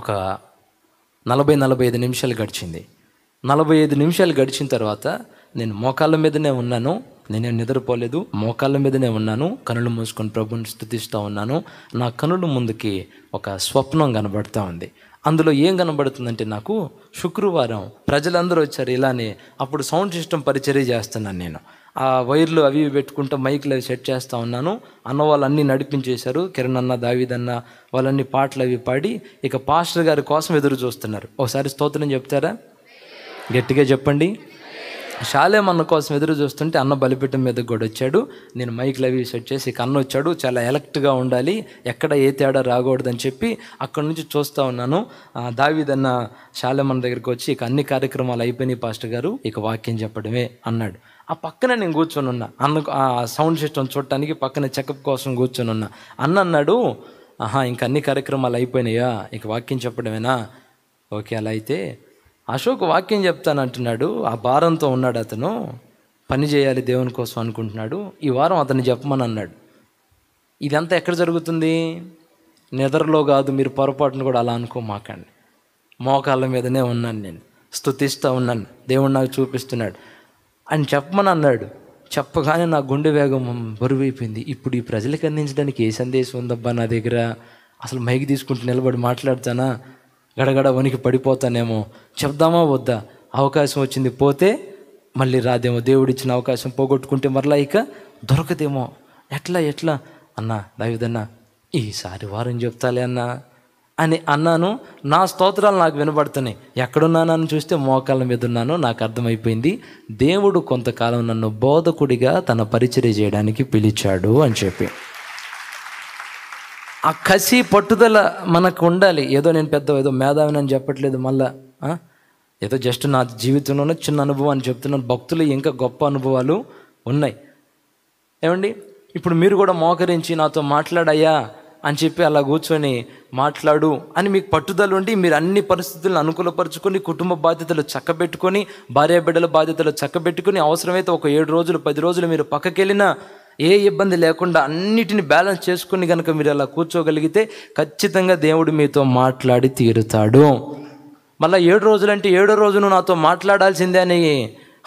ఒక నలభై నలభై ఐదు నిమిషాలు గడిచింది నలభై ఐదు నిమిషాలు గడిచిన తర్వాత నేను మోకాళ్ళ మీదనే ఉన్నాను నేనేం నిద్రపోలేదు మోకాళ్ళ మీదనే ఉన్నాను కనులు మూసుకొని ప్రభుని స్థుతిస్తూ ఉన్నాను నా కనులు ముందుకి ఒక స్వప్నం కనబడుతూ ఉంది అందులో ఏం కనబడుతుందంటే నాకు శుక్రవారం ప్రజలందరూ వచ్చారు ఇలానే అప్పుడు సౌండ్ సిస్టమ్ పరిచర్య చేస్తున్నాను నేను ఆ వైర్లు అవి పెట్టుకుంటూ మైక్లు అవి సెట్ చేస్తూ ఉన్నాను అన్న వాళ్ళు అన్నీ నడిపించేశారు కిరణ్ అన్న దావీదన్న వాళ్ళన్ని పాటలు అవి పాడి ఇక పాస్టర్ గారి కోసం ఎదురు చూస్తున్నారు ఒకసారి స్తోత్రం చెప్తారా గట్టిగా చెప్పండి షాలేం అన్న కోసం ఎదురు చూస్తుంటే అన్న బలిపీఠం మీద కూడా వచ్చాడు నేను మైక్లు అవి సెట్ చేసి ఇక అన్న వచ్చాడు చాలా ఎలక్ట్గా ఉండాలి ఎక్కడ ఏ తేడా రాకూడదని చెప్పి అక్కడి నుంచి చూస్తూ ఉన్నాను దావీదన్న షాలేమన్న దగ్గరికి వచ్చి ఇక అన్ని కార్యక్రమాలు అయిపోయినాయి పాస్టర్ గారు ఇక వాక్యం చెప్పడమే అన్నాడు ఆ పక్కన నేను కూర్చొని ఉన్నా అన్న ఆ సౌండ్ సిస్టమ్ చూడటానికి పక్కన చెకప్ కోసం కూర్చొని ఉన్నా అన్న అన్నాడు ఆహా ఇంక అన్ని కార్యక్రమాలు అయిపోయినాయా ఇక వాక్యం చెప్పడమేనా ఓకే అలా అయితే అశోక్ వాక్యం చెప్తాను అంటున్నాడు ఆ భారంతో ఉన్నాడు అతను పని చేయాలి దేవుని కోసం అనుకుంటున్నాడు ఈ వారం అతను చెప్పమని అన్నాడు ఇదంతా ఎక్కడ జరుగుతుంది నిద్రలో కాదు మీరు పొరపాటును కూడా అలా అనుకోమాకండి మోకాళ్ళ మీదనే ఉన్నాను నేను స్థుతిస్తూ ఉన్నాను దేవుడు నాకు చూపిస్తున్నాడు అని చెప్పమని అన్నాడు చెప్పగానే నా గుండె వేగం బరువైపోయింది ఇప్పుడు ఈ ప్రజలకు అందించడానికి ఏ సందేశం ఉందబ్బా నా దగ్గర అసలు మైకి తీసుకుంటూ నిలబడి మాట్లాడతానా గడగడ వనికి పడిపోతానేమో చెప్దామా వద్దా అవకాశం వచ్చింది పోతే మళ్ళీ రాదేమో దేవుడిచ్చిన అవకాశం పోగొట్టుకుంటే మరలా ఇక దొరకదేమో ఎట్లా ఎట్లా అన్నా దావిదన్నా ఈసారి వారం చెప్తాలే అన్నా అని అన్నాను నా స్తోత్రాలు నాకు వినబడుతున్నాయి ఎక్కడున్నానని చూస్తే మోకాలం మీద ఉన్నాను నాకు అర్థమైపోయింది దేవుడు కొంతకాలం నన్ను బోధకుడిగా తన పరిచర్య చేయడానికి పిలిచాడు అని చెప్పి ఆ కసి పట్టుదల మనకు ఉండాలి ఏదో నేను పెద్ద ఏదో అని చెప్పట్లేదు మళ్ళా ఏదో జస్ట్ నా జీవితంలోనే చిన్న అనుభవాన్ని చెప్తున్నాను భక్తులు ఇంకా గొప్ప అనుభవాలు ఉన్నాయి ఏమండి ఇప్పుడు మీరు కూడా మోకరించి నాతో మాట్లాడయ్యా అని చెప్పి అలా కూర్చొని మాట్లాడు అని మీకు పట్టుదల ఉండి మీరు అన్ని పరిస్థితులను అనుకూలపరుచుకొని కుటుంబ బాధ్యతలు చక్కబెట్టుకొని భార్య బిడ్డల బాధ్యతలు చక్కబెట్టుకొని అవసరమైతే ఒక ఏడు రోజులు పది రోజులు మీరు పక్కకెళ్ళినా ఏ ఇబ్బంది లేకుండా అన్నిటిని బ్యాలెన్స్ చేసుకుని కనుక మీరు అలా కూర్చోగలిగితే ఖచ్చితంగా దేవుడు మీతో మాట్లాడి తీరుతాడు మళ్ళీ ఏడు రోజులంటే ఏడో రోజును నాతో మాట్లాడాల్సిందే అని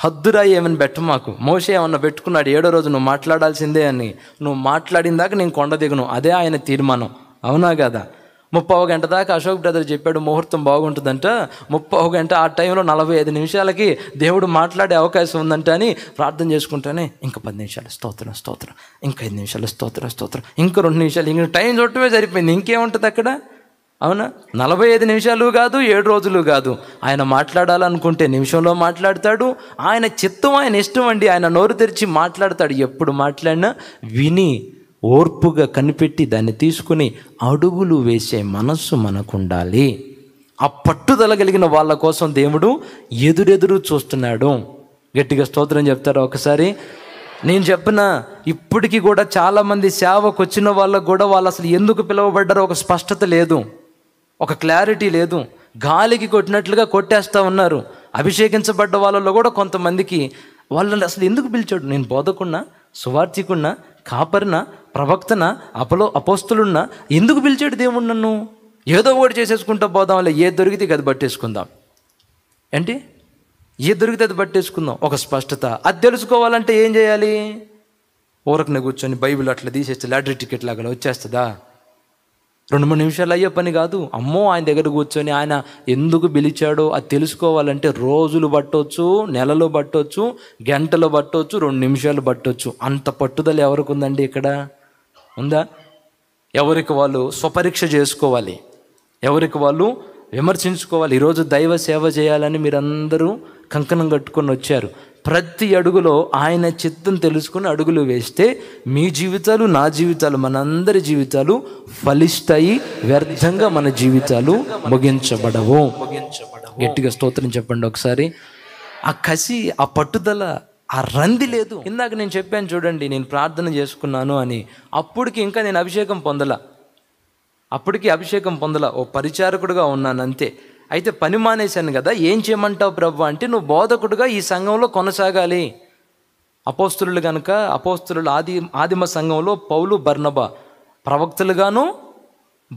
హద్దురాయి ఏమైనా పెట్ట మాకు మోసే ఏమన్నా పెట్టుకున్నాడు ఏడో రోజు నువ్వు మాట్లాడాల్సిందే అని నువ్వు మాట్లాడిన దాకా నేను కొండ దిగను అదే ఆయన తీర్మానం అవునా కదా ముప్పై గంట దాకా అశోక్ బ్రదర్ చెప్పాడు ముహూర్తం బాగుంటుందంట ముప్పై గంట ఆ టైంలో నలభై ఐదు నిమిషాలకి దేవుడు మాట్లాడే అవకాశం ఉందంట అని ప్రార్థన చేసుకుంటానే ఇంకా పది నిమిషాలు స్తోత్రం స్తోత్రం ఇంకా ఐదు నిమిషాలు స్తోత్రం స్తోత్రం ఇంకా రెండు నిమిషాలు ఇంక టైం చుట్టమే సరిపోయింది ఇంకేముంటుంది అక్కడ అవునా నలభై ఐదు నిమిషాలు కాదు ఏడు రోజులు కాదు ఆయన మాట్లాడాలనుకుంటే నిమిషంలో మాట్లాడతాడు ఆయన చిత్తం ఆయన ఇష్టం అండి ఆయన నోరు తెరిచి మాట్లాడతాడు ఎప్పుడు మాట్లాడినా విని ఓర్పుగా కనిపెట్టి దాన్ని తీసుకుని అడుగులు వేసే మనస్సు మనకుండాలి ఆ పట్టుదల కలిగిన వాళ్ళ కోసం దేవుడు ఎదురెదురు చూస్తున్నాడు గట్టిగా స్తోత్రం చెప్తారా ఒకసారి నేను చెప్పిన ఇప్పటికీ కూడా చాలామంది సేవకు వచ్చిన వాళ్ళకు కూడా వాళ్ళు అసలు ఎందుకు పిలువబడ్డారో ఒక స్పష్టత లేదు ఒక క్లారిటీ లేదు గాలికి కొట్టినట్లుగా కొట్టేస్తూ ఉన్నారు అభిషేకించబడ్డ వాళ్ళలో కూడా కొంతమందికి వాళ్ళని అసలు ఎందుకు పిలిచాడు నేను బోధకున్నా సువార్థికున్నా కాపరిన ప్రవక్తన అపలో అపోస్తులున్న ఎందుకు పిలిచాడు దేవుడు నన్ను ఏదో ఒకటి చేసేసుకుంటా పోదాంలే ఏ దొరికితే అది పట్టేసుకుందాం ఏంటి ఏ దొరికితే అది పట్టేసుకుందాం ఒక స్పష్టత అది తెలుసుకోవాలంటే ఏం చేయాలి ఊరకునే కూర్చొని బైబిల్ అట్లా తీసేస్తే లాటరీ టికెట్ లాగా వచ్చేస్తుందా రెండు మూడు నిమిషాలు అయ్యే పని కాదు అమ్మో ఆయన దగ్గర కూర్చొని ఆయన ఎందుకు పిలిచాడో అది తెలుసుకోవాలంటే రోజులు పట్టవచ్చు నెలలు పట్టవచ్చు గంటలు పట్టవచ్చు రెండు నిమిషాలు పట్టవచ్చు అంత పట్టుదల ఎవరికి ఉందండి ఇక్కడ ఉందా ఎవరికి వాళ్ళు స్వపరీక్ష చేసుకోవాలి ఎవరికి వాళ్ళు విమర్శించుకోవాలి ఈరోజు దైవ సేవ చేయాలని మీరందరూ కంకణం కట్టుకొని వచ్చారు ప్రతి అడుగులో ఆయన చిత్తం తెలుసుకుని అడుగులు వేస్తే మీ జీవితాలు నా జీవితాలు మనందరి జీవితాలు ఫలిస్తాయి వ్యర్థంగా మన జీవితాలు ముగించబడవు గట్టిగా స్తోత్రం చెప్పండి ఒకసారి ఆ కసి ఆ పట్టుదల ఆ రంది లేదు ఇందాక నేను చెప్పాను చూడండి నేను ప్రార్థన చేసుకున్నాను అని అప్పటికి ఇంకా నేను అభిషేకం పొందల అప్పటికి అభిషేకం పొందల ఓ పరిచారకుడుగా ఉన్నాను అంతే అయితే పని మానేశాను కదా ఏం చేయమంటావు ప్రభు అంటే నువ్వు బోధకుడుగా ఈ సంఘంలో కొనసాగాలి అపోస్తులు కనుక అపోస్తులు ఆది ఆదిమ సంఘంలో పౌలు బర్ణబ ప్రవక్తలుగాను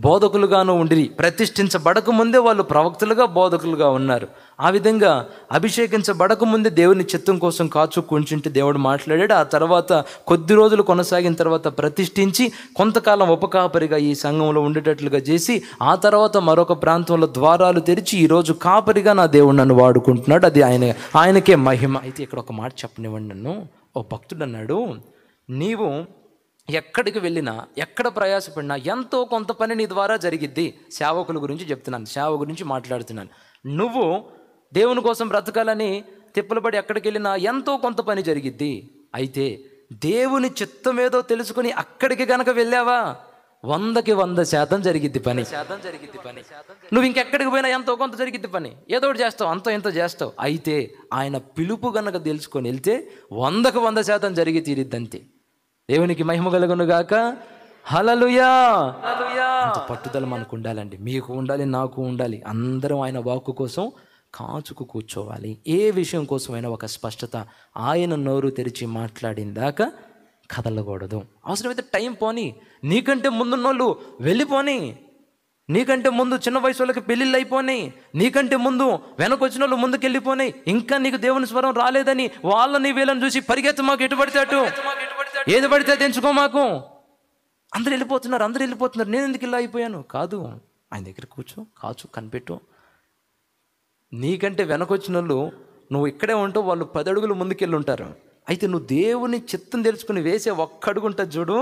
బోధకులుగాను ఉండి ప్రతిష్ఠించబడక ముందే వాళ్ళు ప్రవక్తలుగా బోధకులుగా ఉన్నారు ఆ విధంగా అభిషేకించబడకముందే దేవుని చిత్తం కోసం కాచు కూర్చుంటే దేవుడు మాట్లాడాడు ఆ తర్వాత కొద్ది రోజులు కొనసాగిన తర్వాత ప్రతిష్ఠించి కొంతకాలం ఉపకాపరిగా ఈ సంఘంలో ఉండేటట్లుగా చేసి ఆ తర్వాత మరొక ప్రాంతంలో ద్వారాలు తెరిచి ఈరోజు కాపరిగా నా దేవుడు నన్ను వాడుకుంటున్నాడు అది ఆయన ఆయనకే మహిమ అయితే ఇక్కడ ఒక మాట చెప్పనివ్వండి నన్ను ఓ భక్తుడు అన్నాడు నీవు ఎక్కడికి వెళ్ళినా ఎక్కడ ప్రయాసపడినా ఎంతో కొంత పని నీ ద్వారా జరిగిద్ది సేవకుల గురించి చెప్తున్నాను సేవ గురించి మాట్లాడుతున్నాను నువ్వు దేవుని కోసం బ్రతకాలని తిప్పలు పడి ఎక్కడికి వెళ్ళినా ఎంతో కొంత పని జరిగిద్ది అయితే దేవుని చిత్తం ఏదో తెలుసుకుని అక్కడికి గనక వెళ్ళావా వందకి వంద శాతం జరిగిద్ది పని శాతం జరిగిద్ది పని నువ్వు ఇంకెక్కడికి పోయినా ఎంతో కొంత జరిగిద్ది పని ఏదో ఒకటి చేస్తావు అంత ఎంత చేస్తావు అయితే ఆయన పిలుపు గనక తెలుసుకొని వెళ్తే వందకు వంద శాతం జరిగి తీరిద్దంతే దేవునికి మహిమ కలుగునుగాక హలలుయా పట్టుదల మనకు ఉండాలండి మీకు ఉండాలి నాకు ఉండాలి అందరం ఆయన వాక్కు కోసం కాచుకు కూర్చోవాలి ఏ విషయం కోసమైనా ఒక స్పష్టత ఆయన నోరు తెరిచి మాట్లాడిందాక కదలకూడదు అవసరమైతే టైం పోని నీకంటే వాళ్ళు వెళ్ళిపోని నీకంటే ముందు చిన్న వయసు వాళ్ళకి పెళ్ళిళ్ళు అయిపోయినాయి నీకంటే ముందు వెనకొచ్చిన వాళ్ళు ముందుకెళ్ళిపోయినాయి ఇంకా నీకు దేవుని స్వరం రాలేదని వాళ్ళని వీళ్ళని చూసి పరిగెత్తు మాకు ఎటు అటు ఏది పడితే తెంచుకో మాకు అందరు వెళ్ళిపోతున్నారు అందరు వెళ్ళిపోతున్నారు నేను ఎందుకు ఇలా అయిపోయాను కాదు ఆయన దగ్గర కూర్చో కాచు కనిపెట్టు నీకంటే వెనకొచ్చిన వాళ్ళు నువ్వు ఇక్కడే ఉంటావు వాళ్ళు పది అడుగులు ముందుకెళ్ళి ఉంటారు అయితే నువ్వు దేవుని చిత్తం తెలుసుకుని వేసే ఒక్కడుగు ఉంటుంది చూడు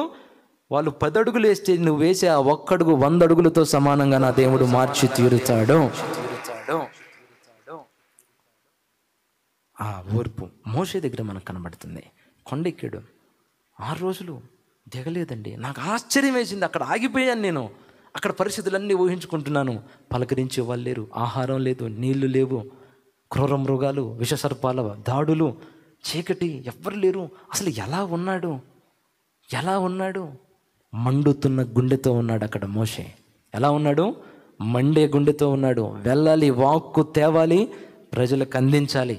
వాళ్ళు పది అడుగులు వేస్తే నువ్వు వేసే ఆ ఒక్కడుగు వంద అడుగులతో సమానంగా నా దేవుడు మార్చి తీరుతాడు ఆ ఓర్పు మోసే దగ్గర మనకు కనబడుతుంది కొండెక్కాడు ఆరు రోజులు దిగలేదండి నాకు ఆశ్చర్యం వేసింది అక్కడ ఆగిపోయాను నేను అక్కడ పరిస్థితులన్నీ ఊహించుకుంటున్నాను పలకరించే వాళ్ళు లేరు ఆహారం లేదు నీళ్లు లేవు క్రూర మృగాలు విషసర్పాల దాడులు చీకటి ఎవ్వరు లేరు అసలు ఎలా ఉన్నాడు ఎలా ఉన్నాడు మండుతున్న గుండెతో ఉన్నాడు అక్కడ మోషే ఎలా ఉన్నాడు మండే గుండెతో ఉన్నాడు వెళ్ళాలి వాక్కు తేవాలి ప్రజలకు అందించాలి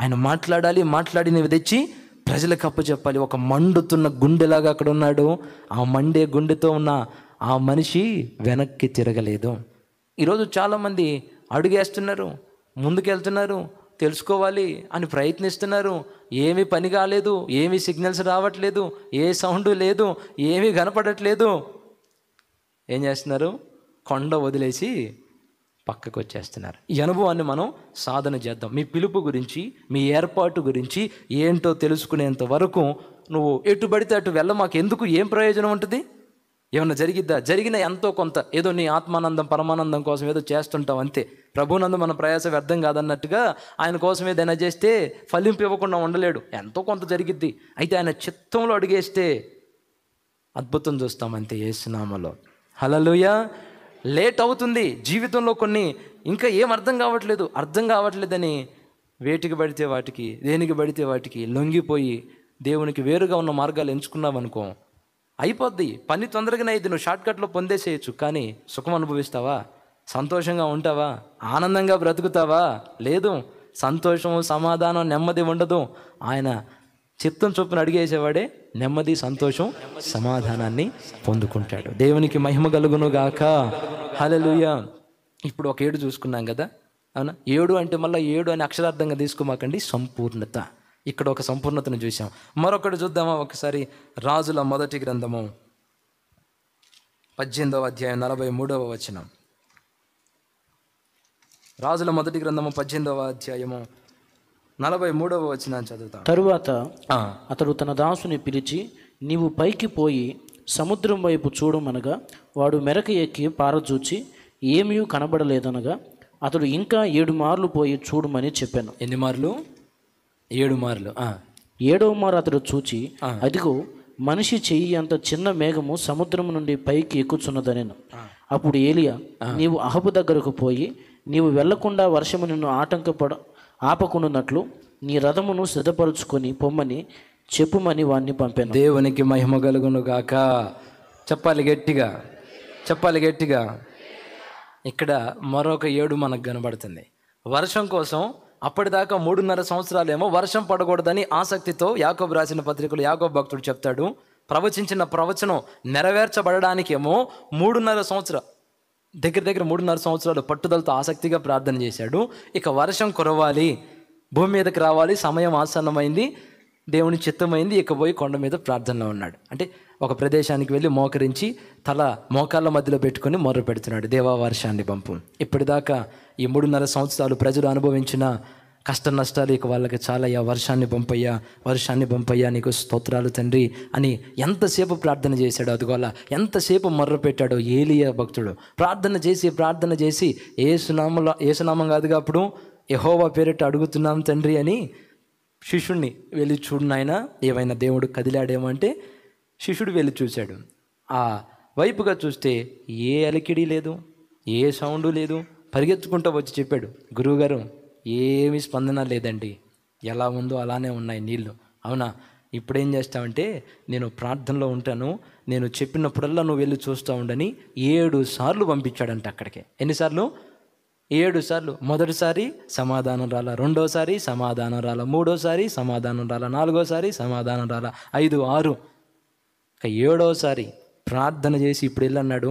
ఆయన మాట్లాడాలి మాట్లాడినవి తెచ్చి ప్రజలకు అప్పచెప్పాలి ఒక మండుతున్న గుండెలాగా అక్కడ ఉన్నాడు ఆ మండే గుండెతో ఉన్న ఆ మనిషి వెనక్కి తిరగలేదు ఈరోజు చాలామంది అడుగేస్తున్నారు ముందుకెళ్తున్నారు తెలుసుకోవాలి అని ప్రయత్నిస్తున్నారు ఏమీ పని కాలేదు ఏమీ సిగ్నల్స్ రావట్లేదు ఏ సౌండ్ లేదు ఏమీ కనపడట్లేదు ఏం చేస్తున్నారు కొండ వదిలేసి పక్కకు వచ్చేస్తున్నారు ఈ అనుభవాన్ని మనం సాధన చేద్దాం మీ పిలుపు గురించి మీ ఏర్పాటు గురించి ఏంటో తెలుసుకునేంత వరకు నువ్వు ఎటు పడితే అటు వెళ్ళ మాకు ఎందుకు ఏం ప్రయోజనం ఉంటుంది ఏమన్నా జరిగిద్దా జరిగిన ఎంతో కొంత ఏదో నీ ఆత్మానందం పరమానందం కోసం ఏదో చేస్తుంటావు అంతే ప్రభునందు మన ప్రయాస వ్యర్థం కాదన్నట్టుగా ఆయన కోసం ఏదైనా చేస్తే ఫలింపు ఇవ్వకుండా ఉండలేడు ఎంతో కొంత జరిగిద్ది అయితే ఆయన చిత్తంలో అడిగేస్తే అద్భుతం చూస్తాం అంతే ఏసునామలో హలలుయ లేట్ అవుతుంది జీవితంలో కొన్ని ఇంకా ఏం అర్థం కావట్లేదు అర్థం కావట్లేదని వేటికి పడితే వాటికి దేనికి పడితే వాటికి లొంగిపోయి దేవునికి వేరుగా ఉన్న మార్గాలు ఎంచుకున్నామనుకో అయిపోద్ది పని తొందరగానే అయింది నువ్వు షార్ట్కట్లో పొందేసేయచ్చు కానీ సుఖం అనుభవిస్తావా సంతోషంగా ఉంటావా ఆనందంగా బ్రతుకుతావా లేదు సంతోషం సమాధానం నెమ్మది ఉండదు ఆయన చిత్తం చొప్పున అడిగేసేవాడే నెమ్మది సంతోషం సమాధానాన్ని పొందుకుంటాడు దేవునికి మహిమ కలుగును గాక హలలుయ ఇప్పుడు ఒక ఏడు చూసుకున్నాం కదా అవునా ఏడు అంటే మళ్ళీ ఏడు అని అక్షరార్థంగా తీసుకోమాకండి సంపూర్ణత ఇక్కడ ఒక సంపూర్ణతను చూసాం మరొకటి చూద్దామా ఒకసారి రాజుల మొదటి గ్రంథము పద్దెనిమిదవ అధ్యాయం నలభై మూడవ వచనం రాజుల మొదటి గ్రంథము పద్దెనిమిదవ అధ్యాయము నలభై మూడవ వచనాన్ని చదువుతా తరువాత అతడు తన దాసుని పిలిచి నీవు పైకి పోయి సముద్రం వైపు చూడమనగా వాడు మెరక ఎక్కి పారచూచి ఏమీ కనబడలేదనగా అతడు ఇంకా ఏడు మార్లు పోయి చూడమని చెప్పాను ఎన్ని మార్లు ఏడు మార్లు ఏడవ మారు అతడు చూచి అదిగో మనిషి చెయ్యి అంత చిన్న మేఘము సముద్రం నుండి పైకి ఎక్కుచున్నదని అప్పుడు ఏలియా నీవు అహబు దగ్గరకు పోయి నీవు వెళ్లకుండా వర్షము నిన్ను ఆటంకపడ ఆపకుండాన్నట్లు నీ రథమును సిద్ధపరుచుకొని పొమ్మని చెప్పుమని వాడిని పంపాను దేవునికి మహిమ కలుగును గాక చెప్పాలి గట్టిగా చెప్పాలి గట్టిగా ఇక్కడ మరొక ఏడు మనకు కనబడుతుంది వర్షం కోసం అప్పటిదాకా మూడున్నర సంవత్సరాలేమో వర్షం పడకూడదని ఆసక్తితో యాకోబ్ రాసిన పత్రికలు యాకోబ్ భక్తుడు చెప్తాడు ప్రవచించిన ప్రవచనం నెరవేర్చబడడానికేమో మూడున్నర సంవత్సరాలు దగ్గర దగ్గర మూడున్నర సంవత్సరాలు పట్టుదలతో ఆసక్తిగా ప్రార్థన చేశాడు ఇక వర్షం కురవాలి భూమి మీదకి రావాలి సమయం ఆసన్నమైంది దేవుని చిత్తమైంది ఇక పోయి కొండ మీద ప్రార్థనలో ఉన్నాడు అంటే ఒక ప్రదేశానికి వెళ్ళి మోకరించి తల మోకాళ్ళ మధ్యలో పెట్టుకొని మొర్ర పెడుతున్నాడు దేవా వర్షాన్ని పంపు ఇప్పటిదాకా ఈ మూడున్నర సంవత్సరాలు ప్రజలు అనుభవించిన కష్ట నష్టాలు ఇక వాళ్ళకి చాలయ్యా వర్షాన్ని పంపయ్యా వర్షాన్ని పంపయ్యా నీకు స్తోత్రాలు తండ్రి అని ఎంతసేపు ప్రార్థన చేశాడో అదిగోలా ఎంతసేపు మర్ర పెట్టాడో ఏలియా భక్తుడు ప్రార్థన చేసి ప్రార్థన చేసి ఏ ఏసునామం కాదుగా అప్పుడు యహోవా పేరిట అడుగుతున్నాం తండ్రి అని శిష్యుణ్ణి వెళ్ళి చూడనాయన ఏమైనా దేవుడు కదిలాడేమో అంటే శిష్యుడు వెళ్ళి చూశాడు ఆ వైపుగా చూస్తే ఏ అలికిడి లేదు ఏ సౌండు లేదు పరిగెత్తుకుంటూ వచ్చి చెప్పాడు గురువుగారు ఏమీ స్పందన లేదండి ఎలా ఉందో అలానే ఉన్నాయి నీళ్ళు అవునా ఇప్పుడేం చేస్తావంటే నేను ప్రార్థనలో ఉంటాను నేను చెప్పినప్పుడల్లా నువ్వు వెళ్ళి చూస్తూ ఉండని ఏడు సార్లు పంపించాడంట అక్కడికి ఎన్నిసార్లు ఏడు సార్లు మొదటిసారి సమాధానం రాల రెండోసారి సమాధానం రాల మూడోసారి సమాధానం రాల నాలుగోసారి సమాధానం రాల ఐదు ఆరు ఇక ఏడోసారి ప్రార్థన చేసి ఇప్పుడు వెళ్ళన్నాడు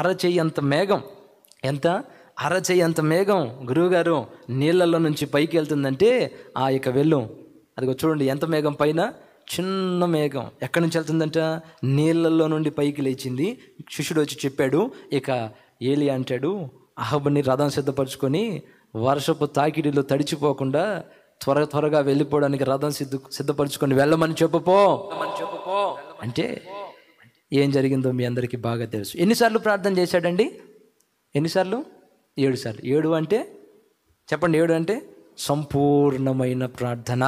అరచేయి అంత మేఘం ఎంత అరచేయంత మేఘం గురువుగారు నీళ్ళల్లో నుంచి పైకి వెళ్తుందంటే ఆ యొక్క వెళ్ళం అదిగో చూడండి ఎంత మేఘం పైన చిన్న మేఘం ఎక్కడి నుంచి వెళ్తుందంట నీళ్ళల్లో నుండి పైకి లేచింది శిష్యుడు వచ్చి చెప్పాడు ఇక ఏలి అంటాడు అహబుని రథం సిద్ధపరచుకొని వర్షపు తాకిడిలో తడిచిపోకుండా త్వర త్వరగా వెళ్ళిపోవడానికి రథం సిద్ధ సిద్ధపరచుకొని వెళ్ళమని చెప్పుపో చెప్పుపో అంటే ఏం జరిగిందో మీ అందరికీ బాగా తెలుసు ఎన్నిసార్లు ప్రార్థన చేశాడండి ఎన్నిసార్లు ఏడు సార్లు ఏడు అంటే చెప్పండి ఏడు అంటే సంపూర్ణమైన ప్రార్థన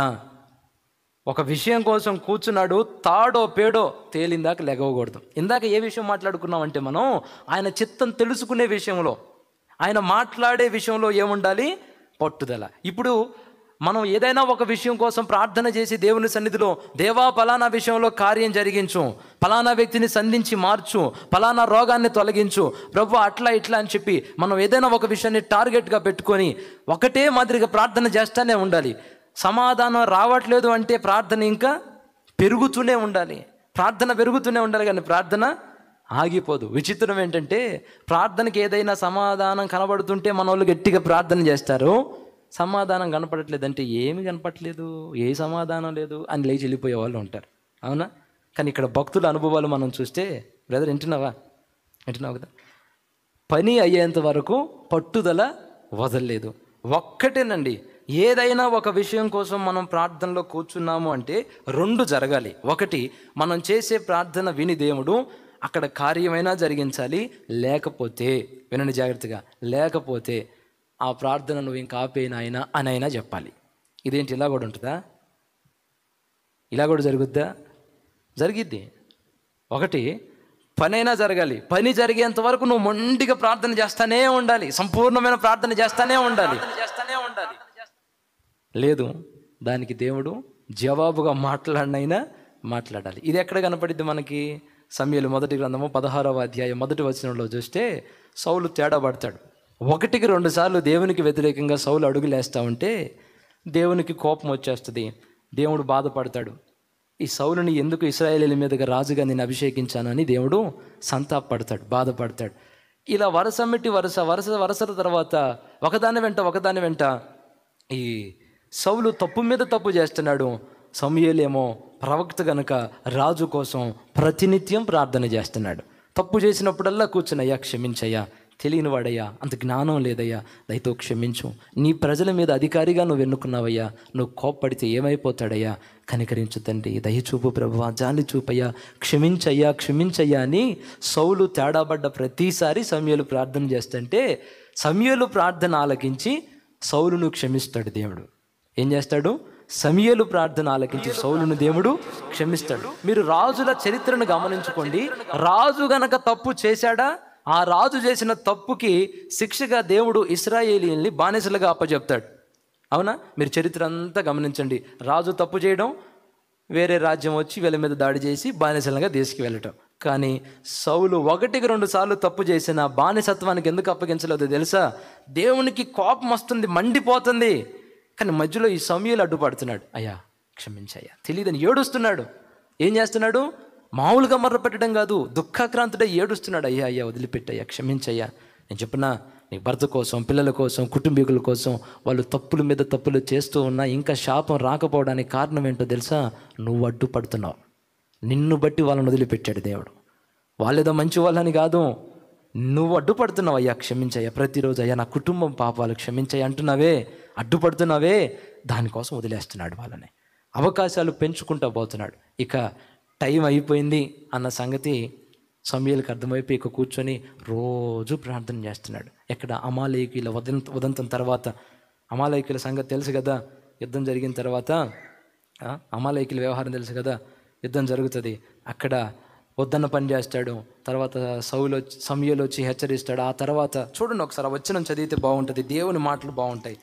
ఒక విషయం కోసం కూర్చున్నాడు తాడో పేడో తేలిందాక లెగవకూడదు ఇందాక ఏ విషయం మాట్లాడుకున్నామంటే మనం ఆయన చిత్తం తెలుసుకునే విషయంలో ఆయన మాట్లాడే విషయంలో ఏముండాలి పట్టుదల ఇప్పుడు మనం ఏదైనా ఒక విషయం కోసం ప్రార్థన చేసి దేవుని సన్నిధిలో దేవా పలానా విషయంలో కార్యం జరిగించు పలానా వ్యక్తిని సంధించి మార్చు పలానా రోగాన్ని తొలగించు ప్రభు అట్లా ఇట్లా అని చెప్పి మనం ఏదైనా ఒక విషయాన్ని టార్గెట్గా పెట్టుకొని ఒకటే మాదిరిగా ప్రార్థన చేస్తూనే ఉండాలి సమాధానం రావట్లేదు అంటే ప్రార్థన ఇంకా పెరుగుతూనే ఉండాలి ప్రార్థన పెరుగుతూనే ఉండాలి కానీ ప్రార్థన ఆగిపోదు విచిత్రం ఏంటంటే ప్రార్థనకి ఏదైనా సమాధానం కనబడుతుంటే మన వాళ్ళు గట్టిగా ప్రార్థన చేస్తారు సమాధానం కనపడట్లేదంటే ఏమి కనపడలేదు ఏ సమాధానం లేదు అని లేచి వెళ్ళిపోయే వాళ్ళు ఉంటారు అవునా కానీ ఇక్కడ భక్తుల అనుభవాలు మనం చూస్తే బ్రదర్ వింటున్నావా వింటున్నావు కదా పని అయ్యేంత వరకు పట్టుదల వదలలేదు ఒక్కటేనండి ఏదైనా ఒక విషయం కోసం మనం ప్రార్థనలో కూర్చున్నాము అంటే రెండు జరగాలి ఒకటి మనం చేసే ప్రార్థన విని దేవుడు అక్కడ కార్యమైనా జరిగించాలి లేకపోతే వినండి జాగ్రత్తగా లేకపోతే ఆ ప్రార్థన నువ్వు ఇంకా ఆపేనాయన అని అయినా చెప్పాలి ఇదేంటి ఇలా కూడా ఉంటుందా ఇలా కూడా జరుగుద్దా జరిగిద్ది ఒకటి పనైనా జరగాలి పని జరిగేంత వరకు నువ్వు మొండిగా ప్రార్థన చేస్తానే ఉండాలి సంపూర్ణమైన ప్రార్థన చేస్తానే ఉండాలి చేస్తానే ఉండాలి లేదు దానికి దేవుడు జవాబుగా మాట్లాడినైనా మాట్లాడాలి ఇది ఎక్కడ కనపడిద్ది మనకి సమయలు మొదటి గ్రంథము పదహారవ అధ్యాయం మొదటి వచనంలో చూస్తే సౌలు తేడా పడతాడు ఒకటికి రెండు సార్లు దేవునికి వ్యతిరేకంగా సౌలు అడుగులేస్తూ ఉంటే దేవునికి కోపం వచ్చేస్తుంది దేవుడు బాధపడతాడు ఈ సౌలుని ఎందుకు ఇస్రాయేలీల మీదుగా రాజుగా నేను అభిషేకించానని దేవుడు సంతాపడతాడు బాధపడతాడు ఇలా వరుస మెట్టి వరుస వరుస వరసల తర్వాత ఒకదాని వెంట ఒకదాని వెంట ఈ సౌలు తప్పు మీద తప్పు చేస్తున్నాడు సమయలేమో ప్రవక్త గనక రాజు కోసం ప్రతినిత్యం ప్రార్థన చేస్తున్నాడు తప్పు చేసినప్పుడల్లా కూర్చున్నయ్యా క్షమించయ్యా తెలియనివాడయ్యా అంత జ్ఞానం లేదయ్యా దయతో క్షమించు నీ ప్రజల మీద అధికారిగా నువ్వు ఎన్నుకున్నావయ్యా నువ్వు కోప్పడితే ఏమైపోతాడయ్యా కనికరించు తండ్రి దయచూపు ప్రభువా జాలి చూపయ్యా క్షమించయ్యా క్షమించయ్యా అని సౌలు తేడాబడ్డ ప్రతిసారి సమయలు ప్రార్థన చేస్తుంటే సమయలు ప్రార్థన ఆలకించి సౌలును క్షమిస్తాడు దేవుడు ఏం చేస్తాడు సమయలు ప్రార్థన ఆలకించి సౌలును దేవుడు క్షమిస్తాడు మీరు రాజుల చరిత్రను గమనించుకోండి రాజు గనక తప్పు చేశాడా ఆ రాజు చేసిన తప్పుకి శిక్షగా దేవుడు ఇస్రాయేలీల్ని బానిసలుగా అప్పజెప్తాడు అవునా మీరు చరిత్ర అంతా గమనించండి రాజు తప్పు చేయడం వేరే రాజ్యం వచ్చి వీళ్ళ మీద దాడి చేసి బానిసలుగా తీసుకువెళ్ళటం కానీ సౌలు ఒకటికి రెండు సార్లు తప్పు చేసిన బానిసత్వానికి ఎందుకు అప్పగించలేదు తెలుసా దేవునికి కోపం వస్తుంది మండిపోతుంది కానీ మధ్యలో ఈ సమయంలో అడ్డుపడుతున్నాడు అయ్యా క్షమించయ్యా తెలియదని ఏడుస్తున్నాడు ఏం చేస్తున్నాడు మామూలుగా మర్రపెట్టడం కాదు దుఃఖాక్రాంతుడే ఏడుస్తున్నాడు అయ్యా అయ్యా వదిలిపెట్టయ్యా క్షమించయ్యా నేను చెప్పిన నీ భర్త కోసం పిల్లల కోసం కుటుంబీకుల కోసం వాళ్ళు తప్పుల మీద తప్పులు చేస్తూ ఉన్నా ఇంకా శాపం రాకపోవడానికి కారణం ఏంటో తెలుసా నువ్వు అడ్డు పడుతున్నావు నిన్ను బట్టి వాళ్ళని వదిలిపెట్టాడు దేవుడు వాళ్ళేదో మంచి వాళ్ళని కాదు నువ్వు అడ్డుపడుతున్నావు అయ్యా క్షమించయ్యా ప్రతిరోజు అయ్యా నా కుటుంబం పాపాలు క్షమించాయి అంటున్నావే అడ్డుపడుతున్నావే దానికోసం వదిలేస్తున్నాడు వాళ్ళని అవకాశాలు పెంచుకుంటా పోతున్నాడు ఇక టైం అయిపోయింది అన్న సంగతి సమయాలకు అర్థమైపోయి ఇక కూర్చొని రోజు ప్రార్థన చేస్తున్నాడు ఎక్కడ అమాలయకుల వదంత వదంతం తర్వాత అమాలయకీల సంగతి తెలుసు కదా యుద్ధం జరిగిన తర్వాత అమాలయకీల వ్యవహారం తెలుసు కదా యుద్ధం జరుగుతుంది అక్కడ వద్దన్న పని చేస్తాడు తర్వాత సౌలు సమయలు వచ్చి హెచ్చరిస్తాడు ఆ తర్వాత చూడండి ఒకసారి వచ్చినం చదివితే బాగుంటుంది దేవుని మాటలు బాగుంటాయి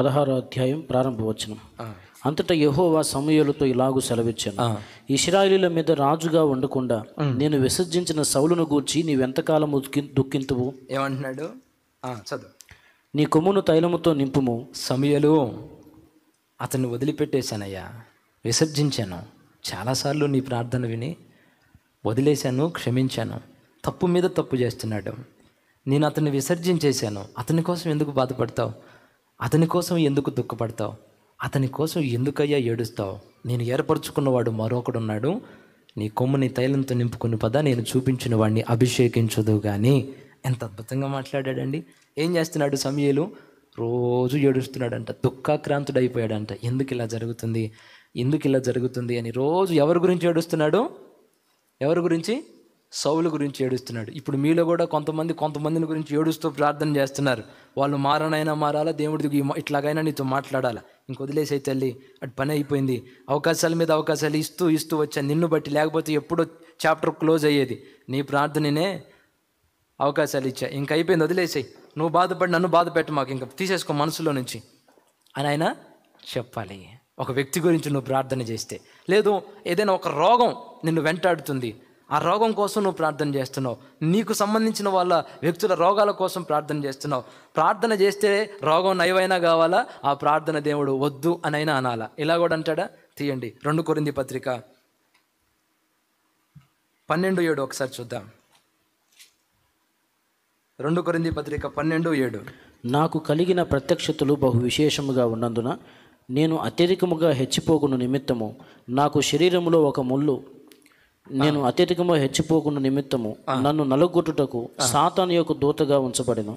పదహారో అధ్యాయం ప్రారంభ వచ్చినం అంతటా యహోవా సమయంలో ఇలాగూ సెలవిచ్చాను ఇస్రాయిలీల మీద రాజుగా ఉండకుండా నేను విసర్జించిన సౌలును గూర్చి నీవెంతకాలం దుఃఖింతువు ఏమంటున్నాడు చదువు నీ కొమ్మును తైలముతో నింపుము సమయలు అతన్ని వదిలిపెట్టేశానయ్యా విసర్జించాను చాలాసార్లు నీ ప్రార్థన విని వదిలేశాను క్షమించాను తప్పు మీద తప్పు చేస్తున్నాడు నేను అతన్ని విసర్జించేశాను అతని కోసం ఎందుకు బాధపడతావు అతని కోసం ఎందుకు దుఃఖపడతావు అతని కోసం ఎందుకయ్యా ఏడుస్తావు నేను ఏర్పరచుకున్నవాడు మరొకడున్నాడు నీ కొమ్ముని తైలంతో నింపుకుని పద నేను చూపించిన వాడిని అభిషేకించదు కానీ ఎంత అద్భుతంగా మాట్లాడాడండి ఏం చేస్తున్నాడు సమయలు రోజు ఏడుస్తున్నాడంట దుఃఖాక్రాంతుడు అయిపోయాడంట ఎందుకు ఇలా జరుగుతుంది ఎందుకు ఇలా జరుగుతుంది అని రోజు ఎవరి గురించి ఏడుస్తున్నాడు ఎవరి గురించి సౌలు గురించి ఏడుస్తున్నాడు ఇప్పుడు మీలో కూడా కొంతమంది కొంతమందిని గురించి ఏడుస్తూ ప్రార్థన చేస్తున్నారు వాళ్ళు మారనైనా మారాలా దేవుడి ఇట్లాగైనా నీతో మాట్లాడాలా ఇంక వదిలేసే తల్లి అటు పని అయిపోయింది అవకాశాల మీద అవకాశాలు ఇస్తూ ఇస్తూ వచ్చాను నిన్ను బట్టి లేకపోతే ఎప్పుడో చాప్టర్ క్లోజ్ అయ్యేది నీ ప్రార్థననే అవకాశాలు ఇచ్చా ఇంక అయిపోయింది వదిలేసాయి నువ్వు బాధపడి నన్ను బాధ పెట్టు మాకు ఇంకా తీసేసుకో మనసులో నుంచి అని ఆయన చెప్పాలి ఒక వ్యక్తి గురించి నువ్వు ప్రార్థన చేస్తే లేదు ఏదైనా ఒక రోగం నిన్ను వెంటాడుతుంది ఆ రోగం కోసం నువ్వు ప్రార్థన చేస్తున్నావు నీకు సంబంధించిన వాళ్ళ వ్యక్తుల రోగాల కోసం ప్రార్థన చేస్తున్నావు ప్రార్థన చేస్తే రోగం నయమైనా కావాలా ఆ ప్రార్థన దేవుడు వద్దు అనైనా అనాలా ఇలా కూడా అంటాడా తీయండి రెండు కొరింది పత్రిక పన్నెండు ఏడు ఒకసారి చూద్దాం రెండు కొరింది పత్రిక పన్నెండు ఏడు నాకు కలిగిన ప్రత్యక్షతలు బహు విశేషముగా ఉన్నందున నేను అత్యధికముగా హెచ్చిపోకున్న నిమిత్తము నాకు శరీరంలో ఒక ముళ్ళు నేను అత్యధికంగా హెచ్చిపోకుండా నిమిత్తము నన్ను నలుగొట్టుటకు సాతాన్ యొక్క దూతగా ఉంచబడిన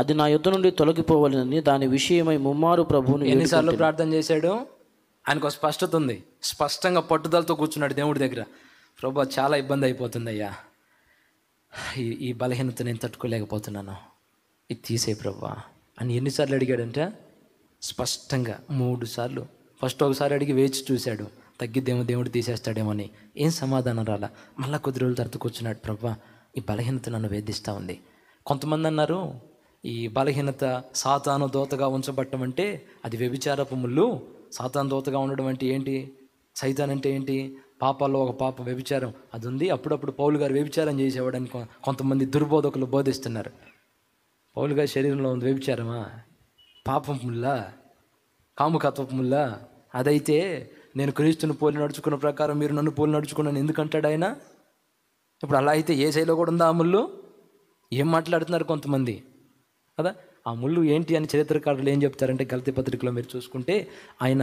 అది నా యుద్ధ నుండి తొలగిపోవాలని దాని విషయమై ముమ్మారు ప్రభువుని ఎన్నిసార్లు ప్రార్థన చేశాడు ఆయనకు స్పష్టత ఉంది స్పష్టంగా పట్టుదలతో కూర్చున్నాడు దేవుడి దగ్గర ప్రభు చాలా ఇబ్బంది అయిపోతుంది అయ్యా ఈ ఈ బలహీనత నేను తట్టుకోలేకపోతున్నాను ఇది తీసే ప్రభా అని ఎన్నిసార్లు అడిగాడంటే స్పష్టంగా మూడు సార్లు ఫస్ట్ ఒకసారి అడిగి వేచి చూశాడు తగ్గిద్దేమో దేవుడు తీసేస్తాడేమో అని ఏం సమాధానం రాలా మళ్ళీ కొద్ది రోజులు తర్వాత కూర్చున్నాడు ప్రభా ఈ బలహీనత నన్ను వేధిస్తూ ఉంది కొంతమంది అన్నారు ఈ బలహీనత సాతాను దోతగా ఉంచబట్టం అంటే అది వ్యభిచారపు ముళ్ళు సాతాను దోతగా ఉండడం అంటే ఏంటి సైతాన్ అంటే ఏంటి పాపాల్లో ఒక పాప వ్యభిచారం అది ఉంది అప్పుడప్పుడు పౌలు గారు వ్యభిచారం చేసేవాడని కొంతమంది దుర్బోధకులు బోధిస్తున్నారు పౌలు గారి శరీరంలో ఉంది వ్యభిచారమా పాపం ముల్లా అదైతే నేను క్రీస్తుని పోలి నడుచుకున్న ప్రకారం మీరు నన్ను పోలి నడుచుకున్నాను ఎందుకంటాడు ఆయన ఇప్పుడు అలా అయితే ఏ శైలిలో కూడా ఉందా ఆ ముళ్ళు ఏం మాట్లాడుతున్నారు కొంతమంది కదా ఆ ముళ్ళు ఏంటి అని చరిత్రకారులు ఏం చెప్తారంటే గల్తీ పత్రికలో మీరు చూసుకుంటే ఆయన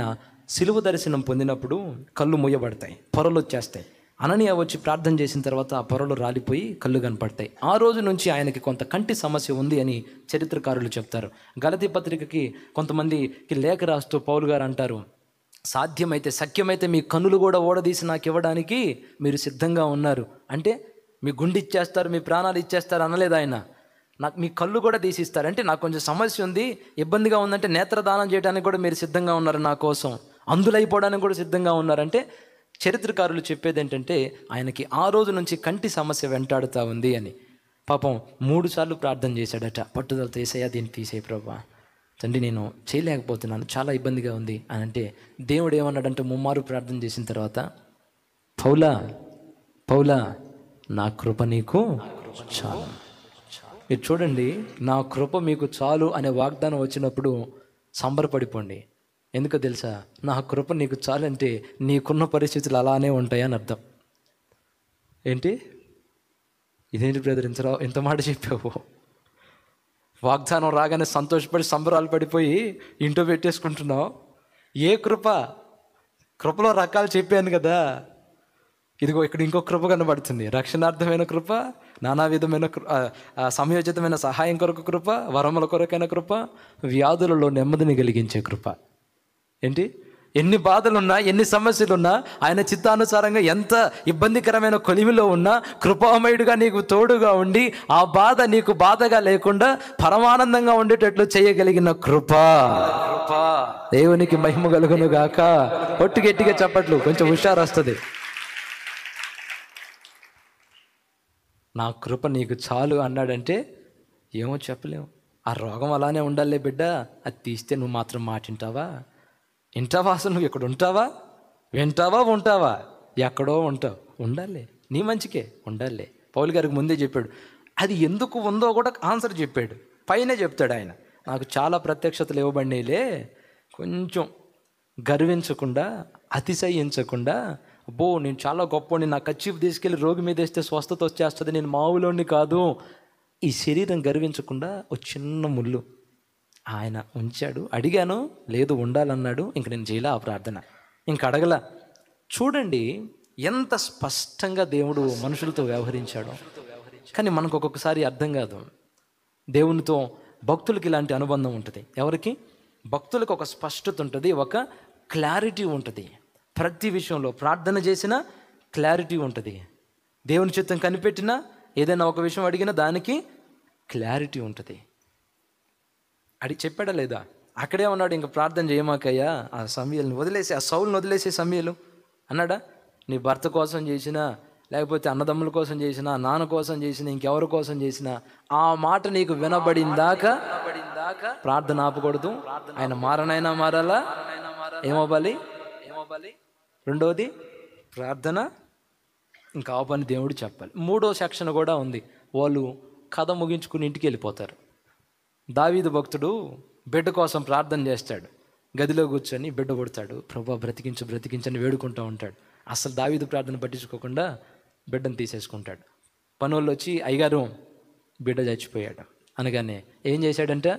సిలువ దర్శనం పొందినప్పుడు కళ్ళు మూయబడతాయి పొరలు వచ్చేస్తాయి అననియ వచ్చి ప్రార్థన చేసిన తర్వాత ఆ పొరలు రాలిపోయి కళ్ళు కనపడతాయి ఆ రోజు నుంచి ఆయనకి కొంత కంటి సమస్య ఉంది అని చరిత్రకారులు చెప్తారు గలతీ పత్రికకి కొంతమందికి లేఖ రాస్తూ పౌలు గారు అంటారు సాధ్యమైతే సఖ్యమైతే మీ కన్నులు కూడా ఓడదీసి నాకు ఇవ్వడానికి మీరు సిద్ధంగా ఉన్నారు అంటే మీ గుండె ఇచ్చేస్తారు మీ ప్రాణాలు ఇచ్చేస్తారు అనలేదు ఆయన నాకు మీ కళ్ళు కూడా తీసిస్తారు అంటే నాకు కొంచెం సమస్య ఉంది ఇబ్బందిగా ఉందంటే నేత్రదానం చేయడానికి కూడా మీరు సిద్ధంగా ఉన్నారు నా కోసం అందులైపోవడానికి కూడా సిద్ధంగా ఉన్నారంటే చరిత్రకారులు చెప్పేది ఏంటంటే ఆయనకి ఆ రోజు నుంచి కంటి సమస్య వెంటాడుతూ ఉంది అని పాపం మూడుసార్లు ప్రార్థన చేశాడట పట్టుదలతో ఏసయ్యా దీన్ని తీసేయి ప్రభా తండ్రి నేను చేయలేకపోతున్నాను చాలా ఇబ్బందిగా ఉంది అని అంటే దేవుడు ఏమన్నాడంటే ముమ్మారు ప్రార్థన చేసిన తర్వాత పౌలా పౌలా నా కృప నీకు చాలు మీరు చూడండి నా కృప మీకు చాలు అనే వాగ్దానం వచ్చినప్పుడు సంబరపడిపోండి ఎందుకో తెలుసా నా కృప నీకు చాలు అంటే నీకున్న పరిస్థితులు అలానే ఉంటాయని అర్థం ఏంటి ఇదేంటి బ్రదర్ ఇంత ఇంత మాట చెప్పావు వాగ్దానం రాగానే సంతోషపడి సంబరాలు పడిపోయి ఇంటో పెట్టేసుకుంటున్నావు ఏ కృప కృపలో రకాలు చెప్పాను కదా ఇదిగో ఇక్కడ ఇంకో కృప కనబడుతుంది రక్షణార్థమైన కృప నానా విధమైన సమయోచితమైన సహాయం కొరకు కృప వరముల కొరకైన కృప వ్యాధులలో నెమ్మదిని కలిగించే కృప ఏంటి ఎన్ని బాధలున్నా ఎన్ని సమస్యలున్నా ఆయన చిత్తానుసారంగా ఎంత ఇబ్బందికరమైన కొలిమిలో ఉన్నా కృపామయుడిగా నీకు తోడుగా ఉండి ఆ బాధ నీకు బాధగా లేకుండా పరమానందంగా ఉండేటట్లు చేయగలిగిన కృప కృప దేవునికి మహిమ కలుగును గాక ఒట్టు గట్టిగా చెప్పట్లు కొంచెం హుషారు వస్తుంది నా కృప నీకు చాలు అన్నాడంటే ఏమో చెప్పలేము ఆ రోగం అలానే ఉండాలి బిడ్డ అది తీస్తే నువ్వు మాత్రం మాటింటావా వింటావా అసలు నువ్వు ఇక్కడ ఉంటావా వింటావా ఉంటావా ఎక్కడో ఉంటావు ఉండాలి నీ మంచికే ఉండాలి పౌల్ గారికి ముందే చెప్పాడు అది ఎందుకు ఉందో కూడా ఆన్సర్ చెప్పాడు పైన చెప్తాడు ఆయన నాకు చాలా ప్రత్యక్షతలు ఇవ్వబడినాయిలే కొంచెం గర్వించకుండా అతిశయించకుండా అబ్బో నేను చాలా గొప్పని నా అచీవ్ తీసుకెళ్ళి రోగి మీద వేస్తే స్వస్థత వచ్చేస్తుంది నేను మావులోని కాదు ఈ శరీరం గర్వించకుండా ఒక చిన్న ముళ్ళు ఆయన ఉంచాడు అడిగాను లేదు ఉండాలన్నాడు ఇంక నేను చేయలే ఆ ప్రార్థన ఇంక అడగల చూడండి ఎంత స్పష్టంగా దేవుడు మనుషులతో వ్యవహరించాడు కానీ మనకు ఒక్కొక్కసారి అర్థం కాదు దేవునితో భక్తులకి ఇలాంటి అనుబంధం ఉంటుంది ఎవరికి భక్తులకు ఒక స్పష్టత ఉంటుంది ఒక క్లారిటీ ఉంటుంది ప్రతి విషయంలో ప్రార్థన చేసిన క్లారిటీ ఉంటుంది దేవుని చిత్తం కనిపెట్టినా ఏదైనా ఒక విషయం అడిగినా దానికి క్లారిటీ ఉంటుంది అడిగి చెప్పాడా లేదా అక్కడే ఉన్నాడు ఇంకా ప్రార్థన చేయమాకయ్యా ఆ సమయల్ని వదిలేసి ఆ సౌల్ని వదిలేసి సమయలు అన్నాడా నీ భర్త కోసం చేసినా లేకపోతే అన్నదమ్ముల కోసం చేసినా నాన్న కోసం చేసినా ఇంకెవరి కోసం చేసినా ఆ మాట నీకు వినబడిందాక ప్రార్థన ఆపకూడదు ఆయన మారనైనా మారాలా ఏమవ్వాలి ఏమవ్వాలి రెండోది ప్రార్థన ఇంకా ఆపని దేవుడు చెప్పాలి మూడో సెక్షన్ కూడా ఉంది వాళ్ళు కథ ముగించుకుని ఇంటికి వెళ్ళిపోతారు దావీదు భక్తుడు బిడ్డ కోసం ప్రార్థన చేస్తాడు గదిలో కూర్చొని బిడ్డ కొడతాడు ప్రభా బ్రతికించు బ్రతికించని వేడుకుంటూ ఉంటాడు అసలు దావీదు ప్రార్థన పట్టించుకోకుండా బిడ్డను తీసేసుకుంటాడు పనుల్లో వచ్చి అయ్యగారు బిడ్డ చచ్చిపోయాడు అనగానే ఏం చేశాడంటే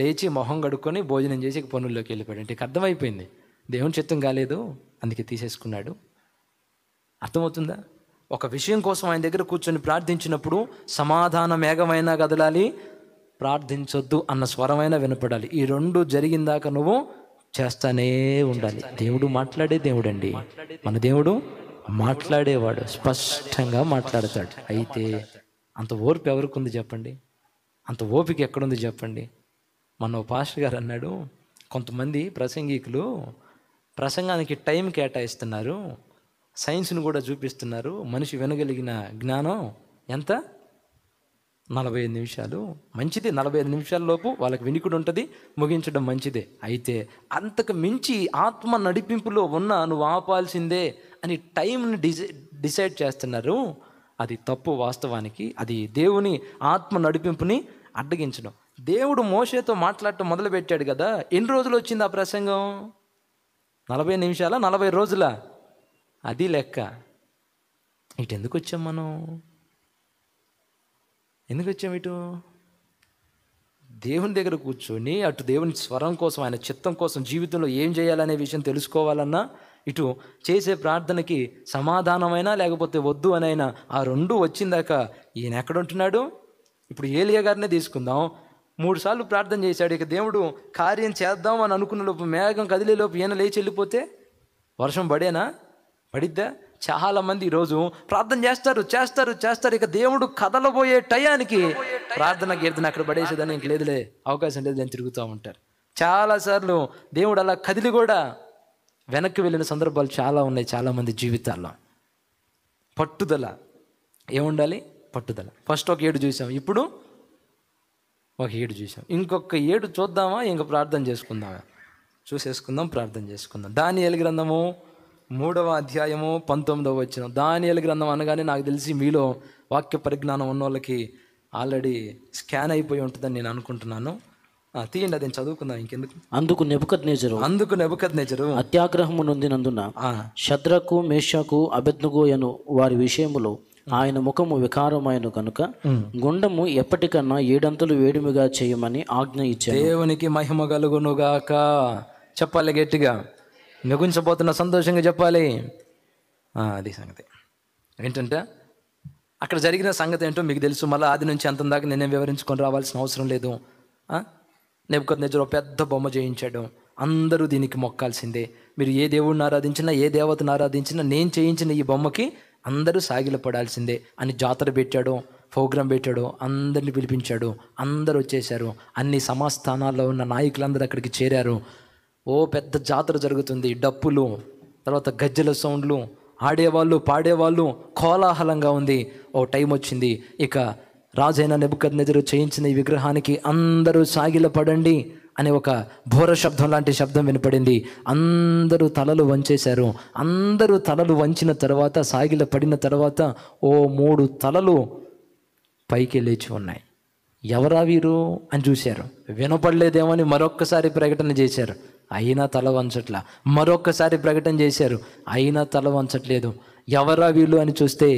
లేచి మొహం కడుక్కొని భోజనం చేసి పనుల్లోకి వెళ్ళిపోయాడు అంటే అర్థమైపోయింది దేవుని చిత్తం కాలేదు అందుకే తీసేసుకున్నాడు అర్థమవుతుందా ఒక విషయం కోసం ఆయన దగ్గర కూర్చొని ప్రార్థించినప్పుడు సమాధానం మేఘమైనా కదలాలి ప్రార్థించొద్దు అన్న స్వరమైనా వినపడాలి ఈ రెండు జరిగిందాక నువ్వు చేస్తానే ఉండాలి దేవుడు మాట్లాడే దేవుడండి మన దేవుడు మాట్లాడేవాడు స్పష్టంగా మాట్లాడతాడు అయితే అంత ఓర్పు ఎవరికి ఉంది చెప్పండి అంత ఓపిక ఎక్కడుంది చెప్పండి మన పాస్టర్ గారు అన్నాడు కొంతమంది ప్రసంగికులు ప్రసంగానికి టైం కేటాయిస్తున్నారు సైన్స్ను కూడా చూపిస్తున్నారు మనిషి వినగలిగిన జ్ఞానం ఎంత నలభై ఐదు నిమిషాలు మంచిది నలభై ఐదు నిమిషాల లోపు వాళ్ళకి వినికుడు ఉంటుంది ముగించడం మంచిదే అయితే అంతకు మించి ఆత్మ నడిపింపులో ఉన్న నువ్వు ఆపాల్సిందే అని టైంని డిసై డిసైడ్ చేస్తున్నారు అది తప్పు వాస్తవానికి అది దేవుని ఆత్మ నడిపింపుని అడ్డగించడం దేవుడు మోసేతో మాట్లాడటం మొదలుపెట్టాడు కదా ఎన్ని రోజులు వచ్చింది ఆ ప్రసంగం నలభై నిమిషాల నలభై రోజుల అది లెక్క ఇటెందుకు వచ్చాం మనం ఎందుకు వచ్చావు ఇటు దేవుని దగ్గర కూర్చొని అటు దేవుని స్వరం కోసం ఆయన చిత్తం కోసం జీవితంలో ఏం చేయాలనే విషయం తెలుసుకోవాలన్నా ఇటు చేసే ప్రార్థనకి సమాధానమైనా లేకపోతే వద్దు అనైనా ఆ రెండు వచ్చిందాక ఈయన ఎక్కడుంటున్నాడు ఇప్పుడు ఏలియా గారినే తీసుకుందాం మూడుసార్లు ప్రార్థన చేశాడు ఇక దేవుడు కార్యం చేద్దాం అని అనుకున్న లోపు మేఘం కదిలే లోపు ఈయన లేచి వెళ్ళిపోతే వర్షం పడేనా పడిద్దా చాలామంది ఈరోజు ప్రార్థన చేస్తారు చేస్తారు చేస్తారు ఇక దేవుడు కదలబోయే టయానికి ప్రార్థన కీర్తన అక్కడ పడేసేదని ఇంక లేదులే అవకాశం లేదు అని తిరుగుతూ ఉంటారు చాలాసార్లు దేవుడు అలా కదిలి కూడా వెనక్కి వెళ్ళిన సందర్భాలు చాలా ఉన్నాయి చాలామంది జీవితాల్లో పట్టుదల ఏముండాలి పట్టుదల ఫస్ట్ ఒక ఏడు చూసాం ఇప్పుడు ఒక ఏడు చూసాం ఇంకొక ఏడు చూద్దామా ఇంక ప్రార్థన చేసుకుందామా చూసేసుకుందాం ప్రార్థన చేసుకుందాం దాని గ్రంథము మూడవ అధ్యాయము పంతొమ్మిదవ వచ్చిన దానియల గ్రంథం అనగానే నాకు తెలిసి మీలో వాక్య పరిజ్ఞానం ఉన్న వాళ్ళకి ఆల్రెడీ స్కాన్ అయిపోయి ఉంటుందని నేను అనుకుంటున్నాను తీయండి అది చదువుకుందాం ఇంకెందుకు అందుకు నెబుకద్ నేజరు అందుకు నెబుకద్ నేజరు అత్యాగ్రహము నొందినందున శత్రకు మేషకు అభిజ్ఞగోయను వారి విషయములో ఆయన ముఖము వికారమైన కనుక గుండము ఎప్పటికన్నా ఏడంతలు వేడిమిగా చేయమని ఆజ్ఞ ఇచ్చారు దేవునికి మహిమ కలుగునుగాక చెప్పాలి గట్టిగా నగుంచబోతున్న సంతోషంగా చెప్పాలి అది సంగతి ఏంటంటే అక్కడ జరిగిన సంగతి ఏంటో మీకు తెలుసు మళ్ళీ ఆది నుంచి అంత దాకా నేనే వివరించుకొని రావాల్సిన అవసరం లేదు నెప్పుకొద్ది నిజంలో పెద్ద బొమ్మ చేయించాడు అందరూ దీనికి మొక్కాల్సిందే మీరు ఏ దేవుడిని ఆరాధించినా ఏ దేవతను ఆరాధించినా నేను చేయించిన ఈ బొమ్మకి అందరూ సాగిలపడాల్సిందే అని జాతర పెట్టాడు ప్రోగ్రాం పెట్టాడు అందరిని పిలిపించాడు అందరు వచ్చేశారు అన్ని సమాస్థానాల్లో ఉన్న నాయకులందరూ అక్కడికి చేరారు ఓ పెద్ద జాతర జరుగుతుంది డప్పులు తర్వాత గజ్జెల సౌండ్లు ఆడేవాళ్ళు పాడేవాళ్ళు కోలాహలంగా ఉంది ఓ టైం వచ్చింది ఇక రాజైన నెబుకద్ నెదురు చేయించిన ఈ విగ్రహానికి అందరూ పడండి అనే ఒక భోర శబ్దం లాంటి శబ్దం వినపడింది అందరూ తలలు వంచేశారు అందరూ తలలు వంచిన తర్వాత సాగిల పడిన తర్వాత ఓ మూడు తలలు పైకి లేచి ఉన్నాయి ఎవరా వీరు అని చూశారు వినపడలేదేమో అని మరొక్కసారి ప్రకటన చేశారు అయినా తల వంచట్ల మరొక్కసారి ప్రకటన చేశారు అయినా తల వంచట్లేదు ఎవరా వీళ్ళు అని చూస్తే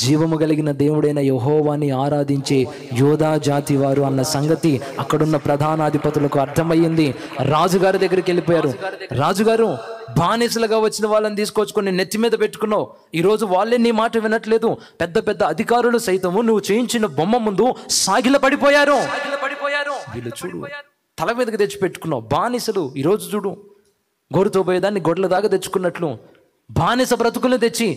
జీవము కలిగిన దేవుడైన యహోవాని ఆరాధించే యోధా జాతి వారు అన్న సంగతి అక్కడున్న ప్రధానాధిపతులకు అర్థమయ్యింది రాజుగారి దగ్గరికి వెళ్ళిపోయారు రాజుగారు బానిసలుగా వచ్చిన వాళ్ళని తీసుకొచ్చుకొని నెత్తి మీద పెట్టుకున్నావు ఈరోజు వాళ్ళే నీ మాట వినట్లేదు పెద్ద పెద్ద అధికారులు సైతము నువ్వు చేయించిన బొమ్మ ముందు సాగిల పడిపోయారు వీళ్ళు చూడు తల మీదకి తెచ్చిపెట్టుకున్నావు బానిసలు ఈరోజు చూడు గోరుతో పోయేదాన్ని గొడ్ల దాకా తెచ్చుకున్నట్లు బానిస బ్రతుకులు తెచ్చి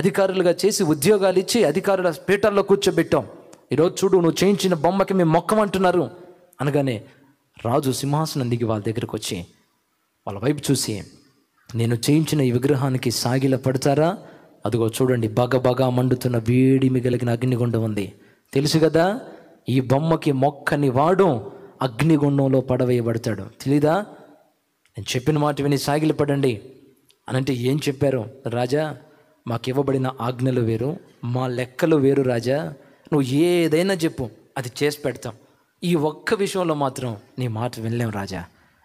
అధికారులుగా చేసి ఉద్యోగాలు ఇచ్చి అధికారుల పీటల్లో కూర్చోబెట్టాం ఈరోజు చూడు నువ్వు చేయించిన బొమ్మకి మేము మొక్కమంటున్నారు అనగానే రాజు సింహాసనం దిగి వాళ్ళ దగ్గరకు వచ్చి వాళ్ళ వైపు చూసి నేను చేయించిన ఈ విగ్రహానికి సాగిల పడతారా అదిగో చూడండి బగ బగ మండుతున్న వేడి మిగలిగిన అగ్నిగుండం ఉంది తెలుసు కదా ఈ బొమ్మకి మొక్కని వాడు అగ్నిగుండంలో పడవేయబడతాడు తెలీదా నేను చెప్పిన మాట విని సాగిలపడండి అనంటే ఏం చెప్పారు రాజా మాకు ఇవ్వబడిన ఆజ్ఞలు వేరు మా లెక్కలు వేరు రాజా నువ్వు ఏదైనా చెప్పు అది చేసి పెడతాం ఈ ఒక్క విషయంలో మాత్రం నీ మాట వినలేం రాజా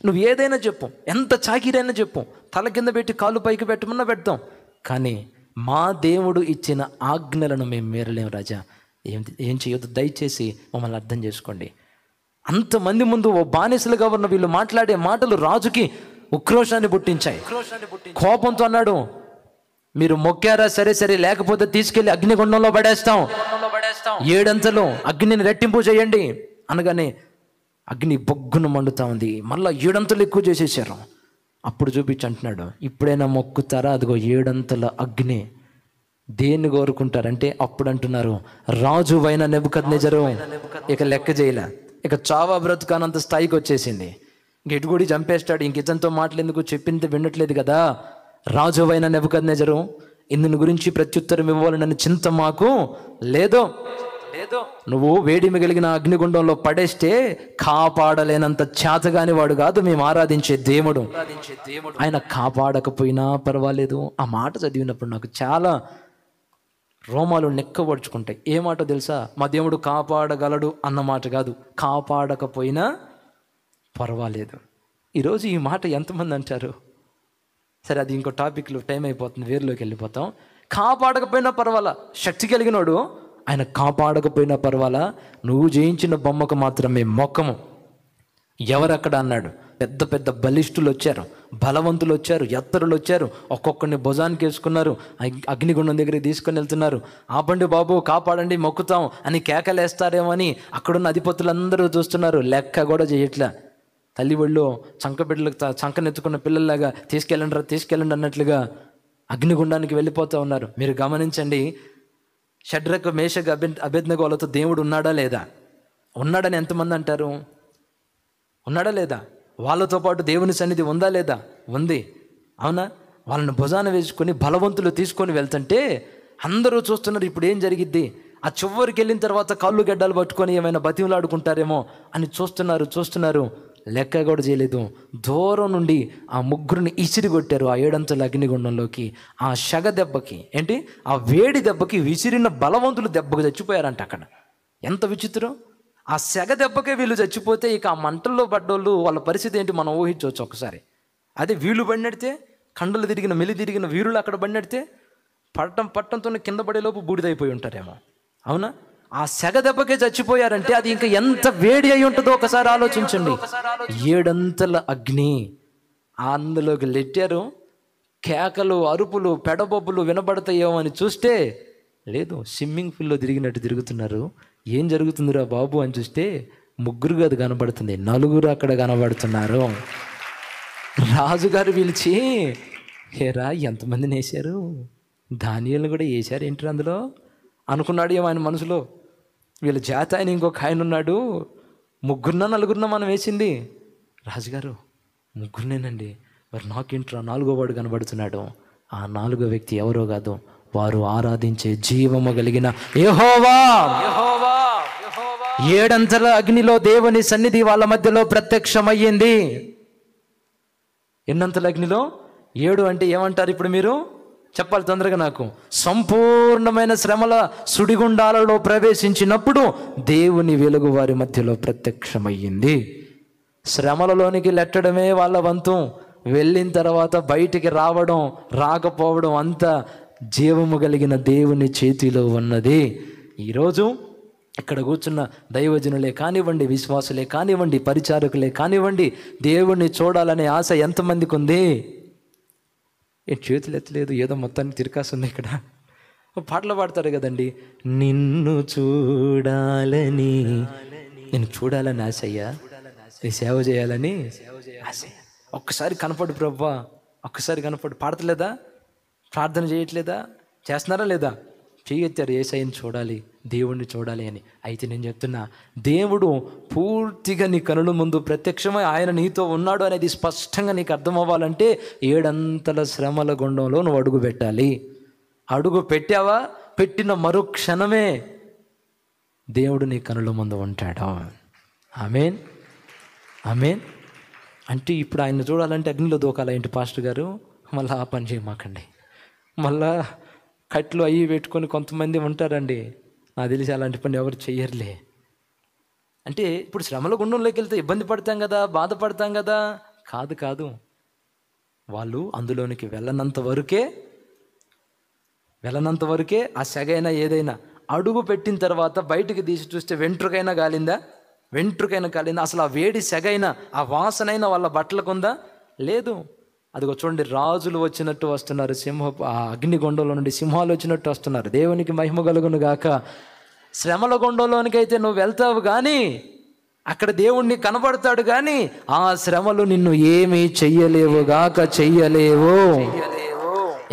నువ్వు ఏదైనా చెప్పు ఎంత చాకిరైనా చెప్పు తల కింద పెట్టి కాలు పైకి పెట్టమన్నా పెడతాం కానీ మా దేవుడు ఇచ్చిన ఆజ్ఞలను మేము మేరలేం రాజా ఏం ఏం చేయొద్దు దయచేసి మమ్మల్ని అర్థం చేసుకోండి అంతమంది ముందు ఓ బానిసలుగా ఉన్న వీళ్ళు మాట్లాడే మాటలు రాజుకి ఉక్రోషాన్ని పుట్టించాయి కోపంతో అన్నాడు మీరు మొక్కారా సరే సరే లేకపోతే తీసుకెళ్లి అగ్నిగుండంలో పడేస్తాం ఏడంతలు అగ్నిని రెట్టింపు చేయండి అనగానే అగ్ని బొగ్గును మండుతా ఉంది మళ్ళీ ఏడంతలు ఎక్కువ చేసేసారు అప్పుడు చూపించి అంటున్నాడు ఇప్పుడైనా మొక్కుతారా అదిగో ఏడంతల అగ్ని దేన్ని కోరుకుంటారంటే అప్పుడు అంటున్నారు రాజు వైన నెబుకద్ నిజరు ఇక లెక్క చేయలే ఇక చావా బ్రతుకానంత స్థాయికి వచ్చేసింది ఇంక కూడా చంపేస్తాడు ఇంక ఇతనితో మాట్లాడేందుకు చెప్పింది వినట్లేదు కదా రాజువైన నెబుకద్నెజరు ఇందుని గురించి ప్రత్యుత్తరం ఇవ్వాలనని చింత మాకు లేదో లేదో నువ్వు వేడి కలిగిన అగ్నిగుండంలో పడేస్తే కాపాడలేనంత చేతగాని వాడు కాదు మేము ఆరాధించే దేవుడు ఆయన కాపాడకపోయినా పర్వాలేదు ఆ మాట చదివినప్పుడు నాకు చాలా రోమాలు నెక్కబడుచుకుంటాయి ఏ మాట తెలుసా మా దేవుడు కాపాడగలడు అన్న మాట కాదు కాపాడకపోయినా పర్వాలేదు ఈరోజు ఈ మాట ఎంతమంది అంటారు సరే అది ఇంకో టాపిక్లో టైం అయిపోతుంది వేరులోకి వెళ్ళిపోతాం కాపాడకపోయినా పర్వాలా శక్తి కలిగినోడు ఆయన కాపాడకపోయినా పర్వాలా నువ్వు జయించిన బొమ్మకు మాత్రమే మొక్కము ఎవరక్కడ అన్నాడు పెద్ద పెద్ద బలిష్ఠులు వచ్చారు బలవంతులు వచ్చారు ఎత్తరులు వచ్చారు ఒక్కొక్కరిని భుజానికి వేసుకున్నారు అగ్నిగుండం దగ్గర తీసుకుని వెళ్తున్నారు ఆపండి బాబు కాపాడండి మొక్కుతాం అని కేకలేస్తారేమో అని అక్కడున్న అధిపతులందరూ చూస్తున్నారు లెక్క కూడా చేయట్లే తల్లి ఒళ్ళు చంక బిడ్డలకు చంకనెత్తుకున్న పిల్లల్లాగా తీసుకెళ్ళండి రా తీసుకెళ్ళండి అన్నట్లుగా అగ్నిగుండానికి వెళ్ళిపోతూ ఉన్నారు మీరు గమనించండి షడ్రకు మేషకు అభి అభిజ్ఞగోలతో దేవుడు ఉన్నాడా లేదా ఉన్నాడని ఎంతమంది అంటారు ఉన్నాడా లేదా వాళ్ళతో పాటు దేవుని సన్నిధి ఉందా లేదా ఉంది అవునా వాళ్ళని భుజాన వేసుకొని బలవంతులు తీసుకొని వెళ్తుంటే అందరూ చూస్తున్నారు ఇప్పుడు ఏం జరిగిద్ది ఆ చివరికి వెళ్ళిన తర్వాత కాళ్ళు గడ్డలు పట్టుకొని ఏమైనా బతిమలాడుకుంటారేమో అని చూస్తున్నారు చూస్తున్నారు లెక్క కూడా చేయలేదు దూరం నుండి ఆ ముగ్గురిని ఇసిరిగొట్టారు ఆ ఏడంతల అగ్నిగుండంలోకి ఆ షగ దెబ్బకి ఏంటి ఆ వేడి దెబ్బకి విసిరిన బలవంతులు దెబ్బకు చచ్చిపోయారంట అక్కడ ఎంత విచిత్రం ఆ సెగ దెబ్బకే వీళ్ళు చచ్చిపోతే ఇక ఆ మంటల్లో పడ్డోళ్ళు వాళ్ళ పరిస్థితి ఏంటి మనం ఊహించవచ్చు ఒకసారి అదే వీళ్ళు పడినడితే కండలు తిరిగిన మెలి తిరిగిన వీరులు అక్కడ పడినడితే పట్టం పట్టంతో కింద పడేలోపు బూడిదైపోయి ఉంటారేమో అవునా ఆ సెగ దెబ్బకే చచ్చిపోయారంటే అది ఇంకా ఎంత వేడి అయి ఉంటుందో ఒకసారి ఆలోచించండి ఏడంతల అగ్ని అందులోకి లెట్టారు కేకలు అరుపులు పెడబొబ్బులు వినబడతాయేమో అని చూస్తే లేదు స్విమ్మింగ్ పూల్లో తిరిగినట్టు తిరుగుతున్నారు ఏం జరుగుతుందిరా బాబు అని చూస్తే ముగ్గురు అది కనబడుతుంది నలుగురు అక్కడ కనబడుతున్నారు రాజుగారు పిలిచి హేరా ఎంతమంది వేశారు ధాన్యాలను కూడా వేశారు ఏంటి అందులో అనుకున్నాడు ఏమో ఆయన మనసులో వీళ్ళ జాత ఆయన ఇంకొక ఆయన ఉన్నాడు ముగ్గురున నలుగురున మనం వేసింది రాజుగారు ముగ్గురునేనండి మరి నాకేంట్రా నాలుగో వాడు కనబడుతున్నాడు ఆ నాలుగో వ్యక్తి ఎవరో కాదు వారు ఆరాధించే జీవము కలిగిన ఏహోవా ఏడంతల అగ్నిలో దేవుని సన్నిధి వాళ్ళ మధ్యలో ప్రత్యక్షమయ్యింది ఎన్నంతల అగ్నిలో ఏడు అంటే ఏమంటారు ఇప్పుడు మీరు చెప్పాలి తొందరగా నాకు సంపూర్ణమైన శ్రమల సుడిగుండాలలో ప్రవేశించినప్పుడు దేవుని వెలుగు వారి మధ్యలో ప్రత్యక్షమయ్యింది శ్రమలలోనికి లెట్టడమే వాళ్ళ వంతు వెళ్ళిన తర్వాత బయటికి రావడం రాకపోవడం అంత జీవము కలిగిన దేవుని చేతిలో ఉన్నది ఈరోజు ఇక్కడ కూర్చున్న దైవజనులే కానివ్వండి విశ్వాసులే కానివ్వండి పరిచారకులే కానివ్వండి దేవుణ్ణి చూడాలనే ఆశ ఎంతమందికి ఉంది ఏం చేతులు ఎత్తలేదు ఏదో మొత్తాన్ని తిరకాసుంది ఇక్కడ పాటలు పాడతారు కదండి నిన్ను చూడాలని నేను చూడాలని ఆశ అయ్యా నీ సేవ చేయాలని ఆశ ఒక్కసారి కనపడు ప్రభా ఒక్కసారి కనపడు పాడతలేదా ప్రార్థన చేయట్లేదా చేస్తున్నారా లేదా చేయొచ్చారు ఏసైని చూడాలి దేవుణ్ణి చూడాలి అని అయితే నేను చెప్తున్నా దేవుడు పూర్తిగా నీ కనుల ముందు ప్రత్యక్షమై ఆయన నీతో ఉన్నాడు అనేది స్పష్టంగా నీకు అర్థం అవ్వాలంటే ఏడంతల శ్రమల గుండంలో నువ్వు అడుగు పెట్టాలి అడుగు పెట్టావా పెట్టిన మరో క్షణమే దేవుడు నీ కనుల ముందు ఉంటాడు ఆమెన్ ఆమెన్ అంటే ఇప్పుడు ఆయన చూడాలంటే అగ్నిలో దూకాల ఏంటి పాస్టర్ గారు మళ్ళీ ఆ పని చేయమాకండి మళ్ళా కట్లు అవి పెట్టుకొని కొంతమంది ఉంటారండి నాకు తెలిసి అలాంటి పని ఎవరు చేయరులే అంటే ఇప్పుడు శ్రమల గుండంలోకి వెళ్తే ఇబ్బంది పడతాం కదా బాధపడతాం కదా కాదు కాదు వాళ్ళు అందులోనికి వెళ్ళనంత వరకే వెళ్ళనంత వరకే ఆ సెగైనా ఏదైనా అడుగు పెట్టిన తర్వాత బయటికి తీసి చూస్తే వెంట్రుకైనా కాలిందా వెంట్రుకైనా కాలిందా అసలు ఆ వేడి సెగైనా ఆ వాసనైనా వాళ్ళ బట్టలకుందా లేదు అదిగో చూడండి రాజులు వచ్చినట్టు వస్తున్నారు సింహ అగ్నిగొండంలో నుండి సింహాలు వచ్చినట్టు వస్తున్నారు దేవునికి మహిమ కలుగును గాక శ్రమల గొండంలోనికైతే నువ్వు వెళ్తావు కానీ అక్కడ దేవుణ్ణి కనబడతాడు కానీ ఆ శ్రమలు నిన్ను ఏమీ చెయ్యలేవు గాక చెయ్యలేవు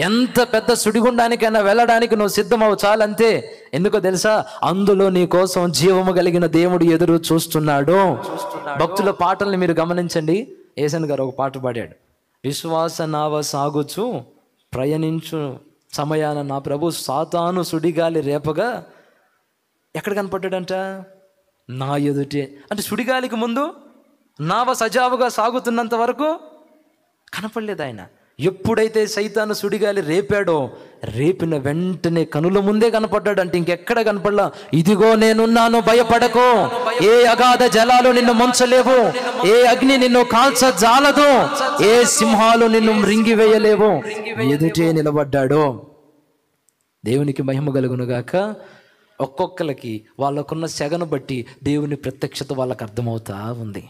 ఎంత పెద్ద సుడిగుండానికైనా వెళ్ళడానికి నువ్వు సిద్ధమవు చాలంతే ఎందుకో తెలుసా అందులో నీ కోసం జీవము కలిగిన దేవుడు ఎదురు చూస్తున్నాడు భక్తుల పాటల్ని మీరు గమనించండి ఏసన్ గారు ఒక పాట పాడాడు విశ్వాస నావ సాగుచు ప్రయాణించు సమయాన నా ప్రభు సాతాను సుడిగాలి రేపగా ఎక్కడ కనపడ్డాడంట నా ఎదుటే అంటే సుడిగాలికి ముందు నావ సజావుగా సాగుతున్నంత వరకు కనపడలేదు ఆయన ఎప్పుడైతే సైతాను సుడిగాలి రేపాడో రేపిన వెంటనే కనుల ముందే కనపడ్డాడు అంటే ఇంకెక్కడ కనపడలా ఇదిగో నేనున్నాను భయపడకు ఏ అగాధ జలాలు నిన్ను ముంచలేవు ఏ అగ్ని నిన్ను కాల్చ జాలదు ఏ సింహాలు నిన్ను వేయలేవు ఎదుటే నిలబడ్డాడో దేవునికి మహిమ కలుగునుగాక ఒక్కొక్కరికి వాళ్ళకున్న సెగను బట్టి దేవుని ప్రత్యక్షత వాళ్ళకు అర్థమవుతా ఉంది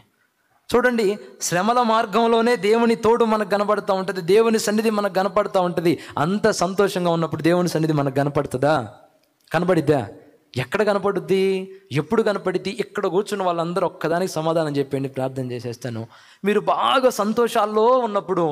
చూడండి శ్రమల మార్గంలోనే దేవుని తోడు మనకు కనపడుతూ ఉంటుంది దేవుని సన్నిధి మనకు కనపడుతూ ఉంటుంది అంత సంతోషంగా ఉన్నప్పుడు దేవుని సన్నిధి మనకు కనపడుతుందా కనపడిద్దా ఎక్కడ కనపడుద్ది ఎప్పుడు కనపడిద్ది ఎక్కడ కూర్చున్న వాళ్ళందరూ ఒక్కదానికి సమాధానం చెప్పండి ప్రార్థన చేసేస్తాను మీరు బాగా సంతోషాల్లో ఉన్నప్పుడు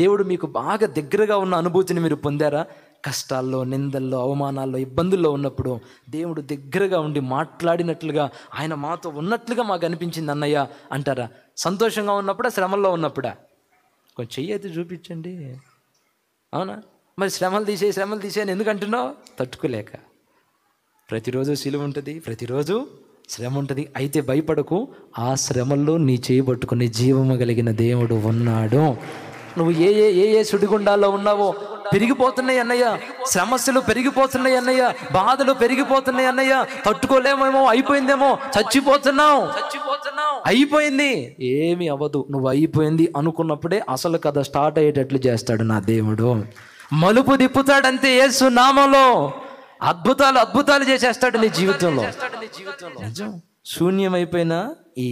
దేవుడు మీకు బాగా దగ్గరగా ఉన్న అనుభూతిని మీరు పొందారా కష్టాల్లో నిందల్లో అవమానాల్లో ఇబ్బందుల్లో ఉన్నప్పుడు దేవుడు దగ్గరగా ఉండి మాట్లాడినట్లుగా ఆయన మాతో ఉన్నట్లుగా మాకు అనిపించింది అన్నయ్య అంటారా సంతోషంగా ఉన్నప్పుడా శ్రమల్లో ఉన్నప్పుడా కొంచెం చెయ్యి అయితే చూపించండి అవునా మరి శ్రమలు తీసే శ్రమలు తీసేయని ఎందుకంటున్నావు తట్టుకోలేక ప్రతిరోజు శిలువ ఉంటుంది ప్రతిరోజు శ్రమ ఉంటుంది అయితే భయపడకు ఆ శ్రమల్లో నీ చేయబట్టుకుని జీవము కలిగిన దేవుడు ఉన్నాడు నువ్వు ఏ ఏ ఏ ఏ సుడిగుండాల్లో ఉన్నావో పెరిగిపోతున్నాయి అన్నయ్య సమస్యలు పెరిగిపోతున్నాయి అన్నయ్య బాధలు పెరిగిపోతున్నాయి అన్నయ్య తట్టుకోలేమేమో అయిపోయిందేమో చచ్చిపోతున్నావు చచ్చిపోతున్నావు అయిపోయింది ఏమి అవ్వదు నువ్వు అయిపోయింది అనుకున్నప్పుడే అసలు కథ స్టార్ట్ అయ్యేటట్లు చేస్తాడు నా దేవుడు మలుపు దిప్పుతాడంతే ఏ నామంలో అద్భుతాలు అద్భుతాలు చేసేస్తాడు నీ జీవితంలో నిజం శూన్యమైపోయిన ఈ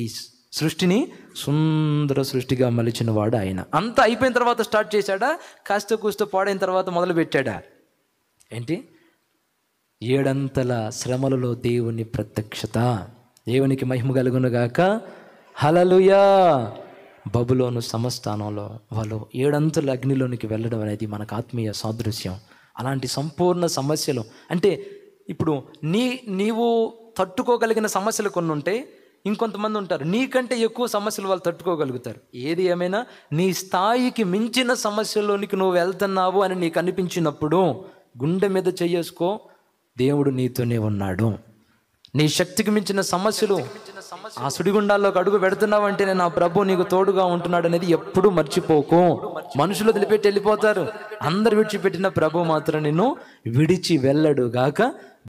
సృష్టిని సుందర సృష్టిగా మలిచిన వాడు ఆయన అంతా అయిపోయిన తర్వాత స్టార్ట్ చేశాడా కాస్త కూస్త పాడైన తర్వాత మొదలు పెట్టాడా ఏంటి ఏడంతల శ్రమలలో దేవుని ప్రత్యక్షత దేవునికి మహిమ కలుగునుగాక హలలుయా బబులోను సమస్థానంలో వాళ్ళు ఏడంతల అగ్నిలోనికి వెళ్ళడం అనేది మనకు ఆత్మీయ సాదృశ్యం అలాంటి సంపూర్ణ సమస్యలు అంటే ఇప్పుడు నీ నీవు తట్టుకోగలిగిన సమస్యలు కొన్ని ఉంటాయి ఇంకొంతమంది ఉంటారు నీకంటే ఎక్కువ సమస్యలు వాళ్ళు తట్టుకోగలుగుతారు ఏది ఏమైనా నీ స్థాయికి మించిన సమస్యలోనికి నువ్వు వెళ్తున్నావు అని నీకు అనిపించినప్పుడు గుండె మీద చేయేసుకో దేవుడు నీతోనే ఉన్నాడు నీ శక్తికి మించిన సమస్యలు ఆ సుడిగుండాల్లోకి అడుగు పెడుతున్నావు అంటే నా ప్రభు నీకు తోడుగా ఉంటున్నాడు అనేది ఎప్పుడు మర్చిపోకు మనుషులు వదిలిపెట్టి వెళ్ళిపోతారు అందరు విడిచిపెట్టిన ప్రభు మాత్రం నిన్ను విడిచి వెళ్ళడు గాక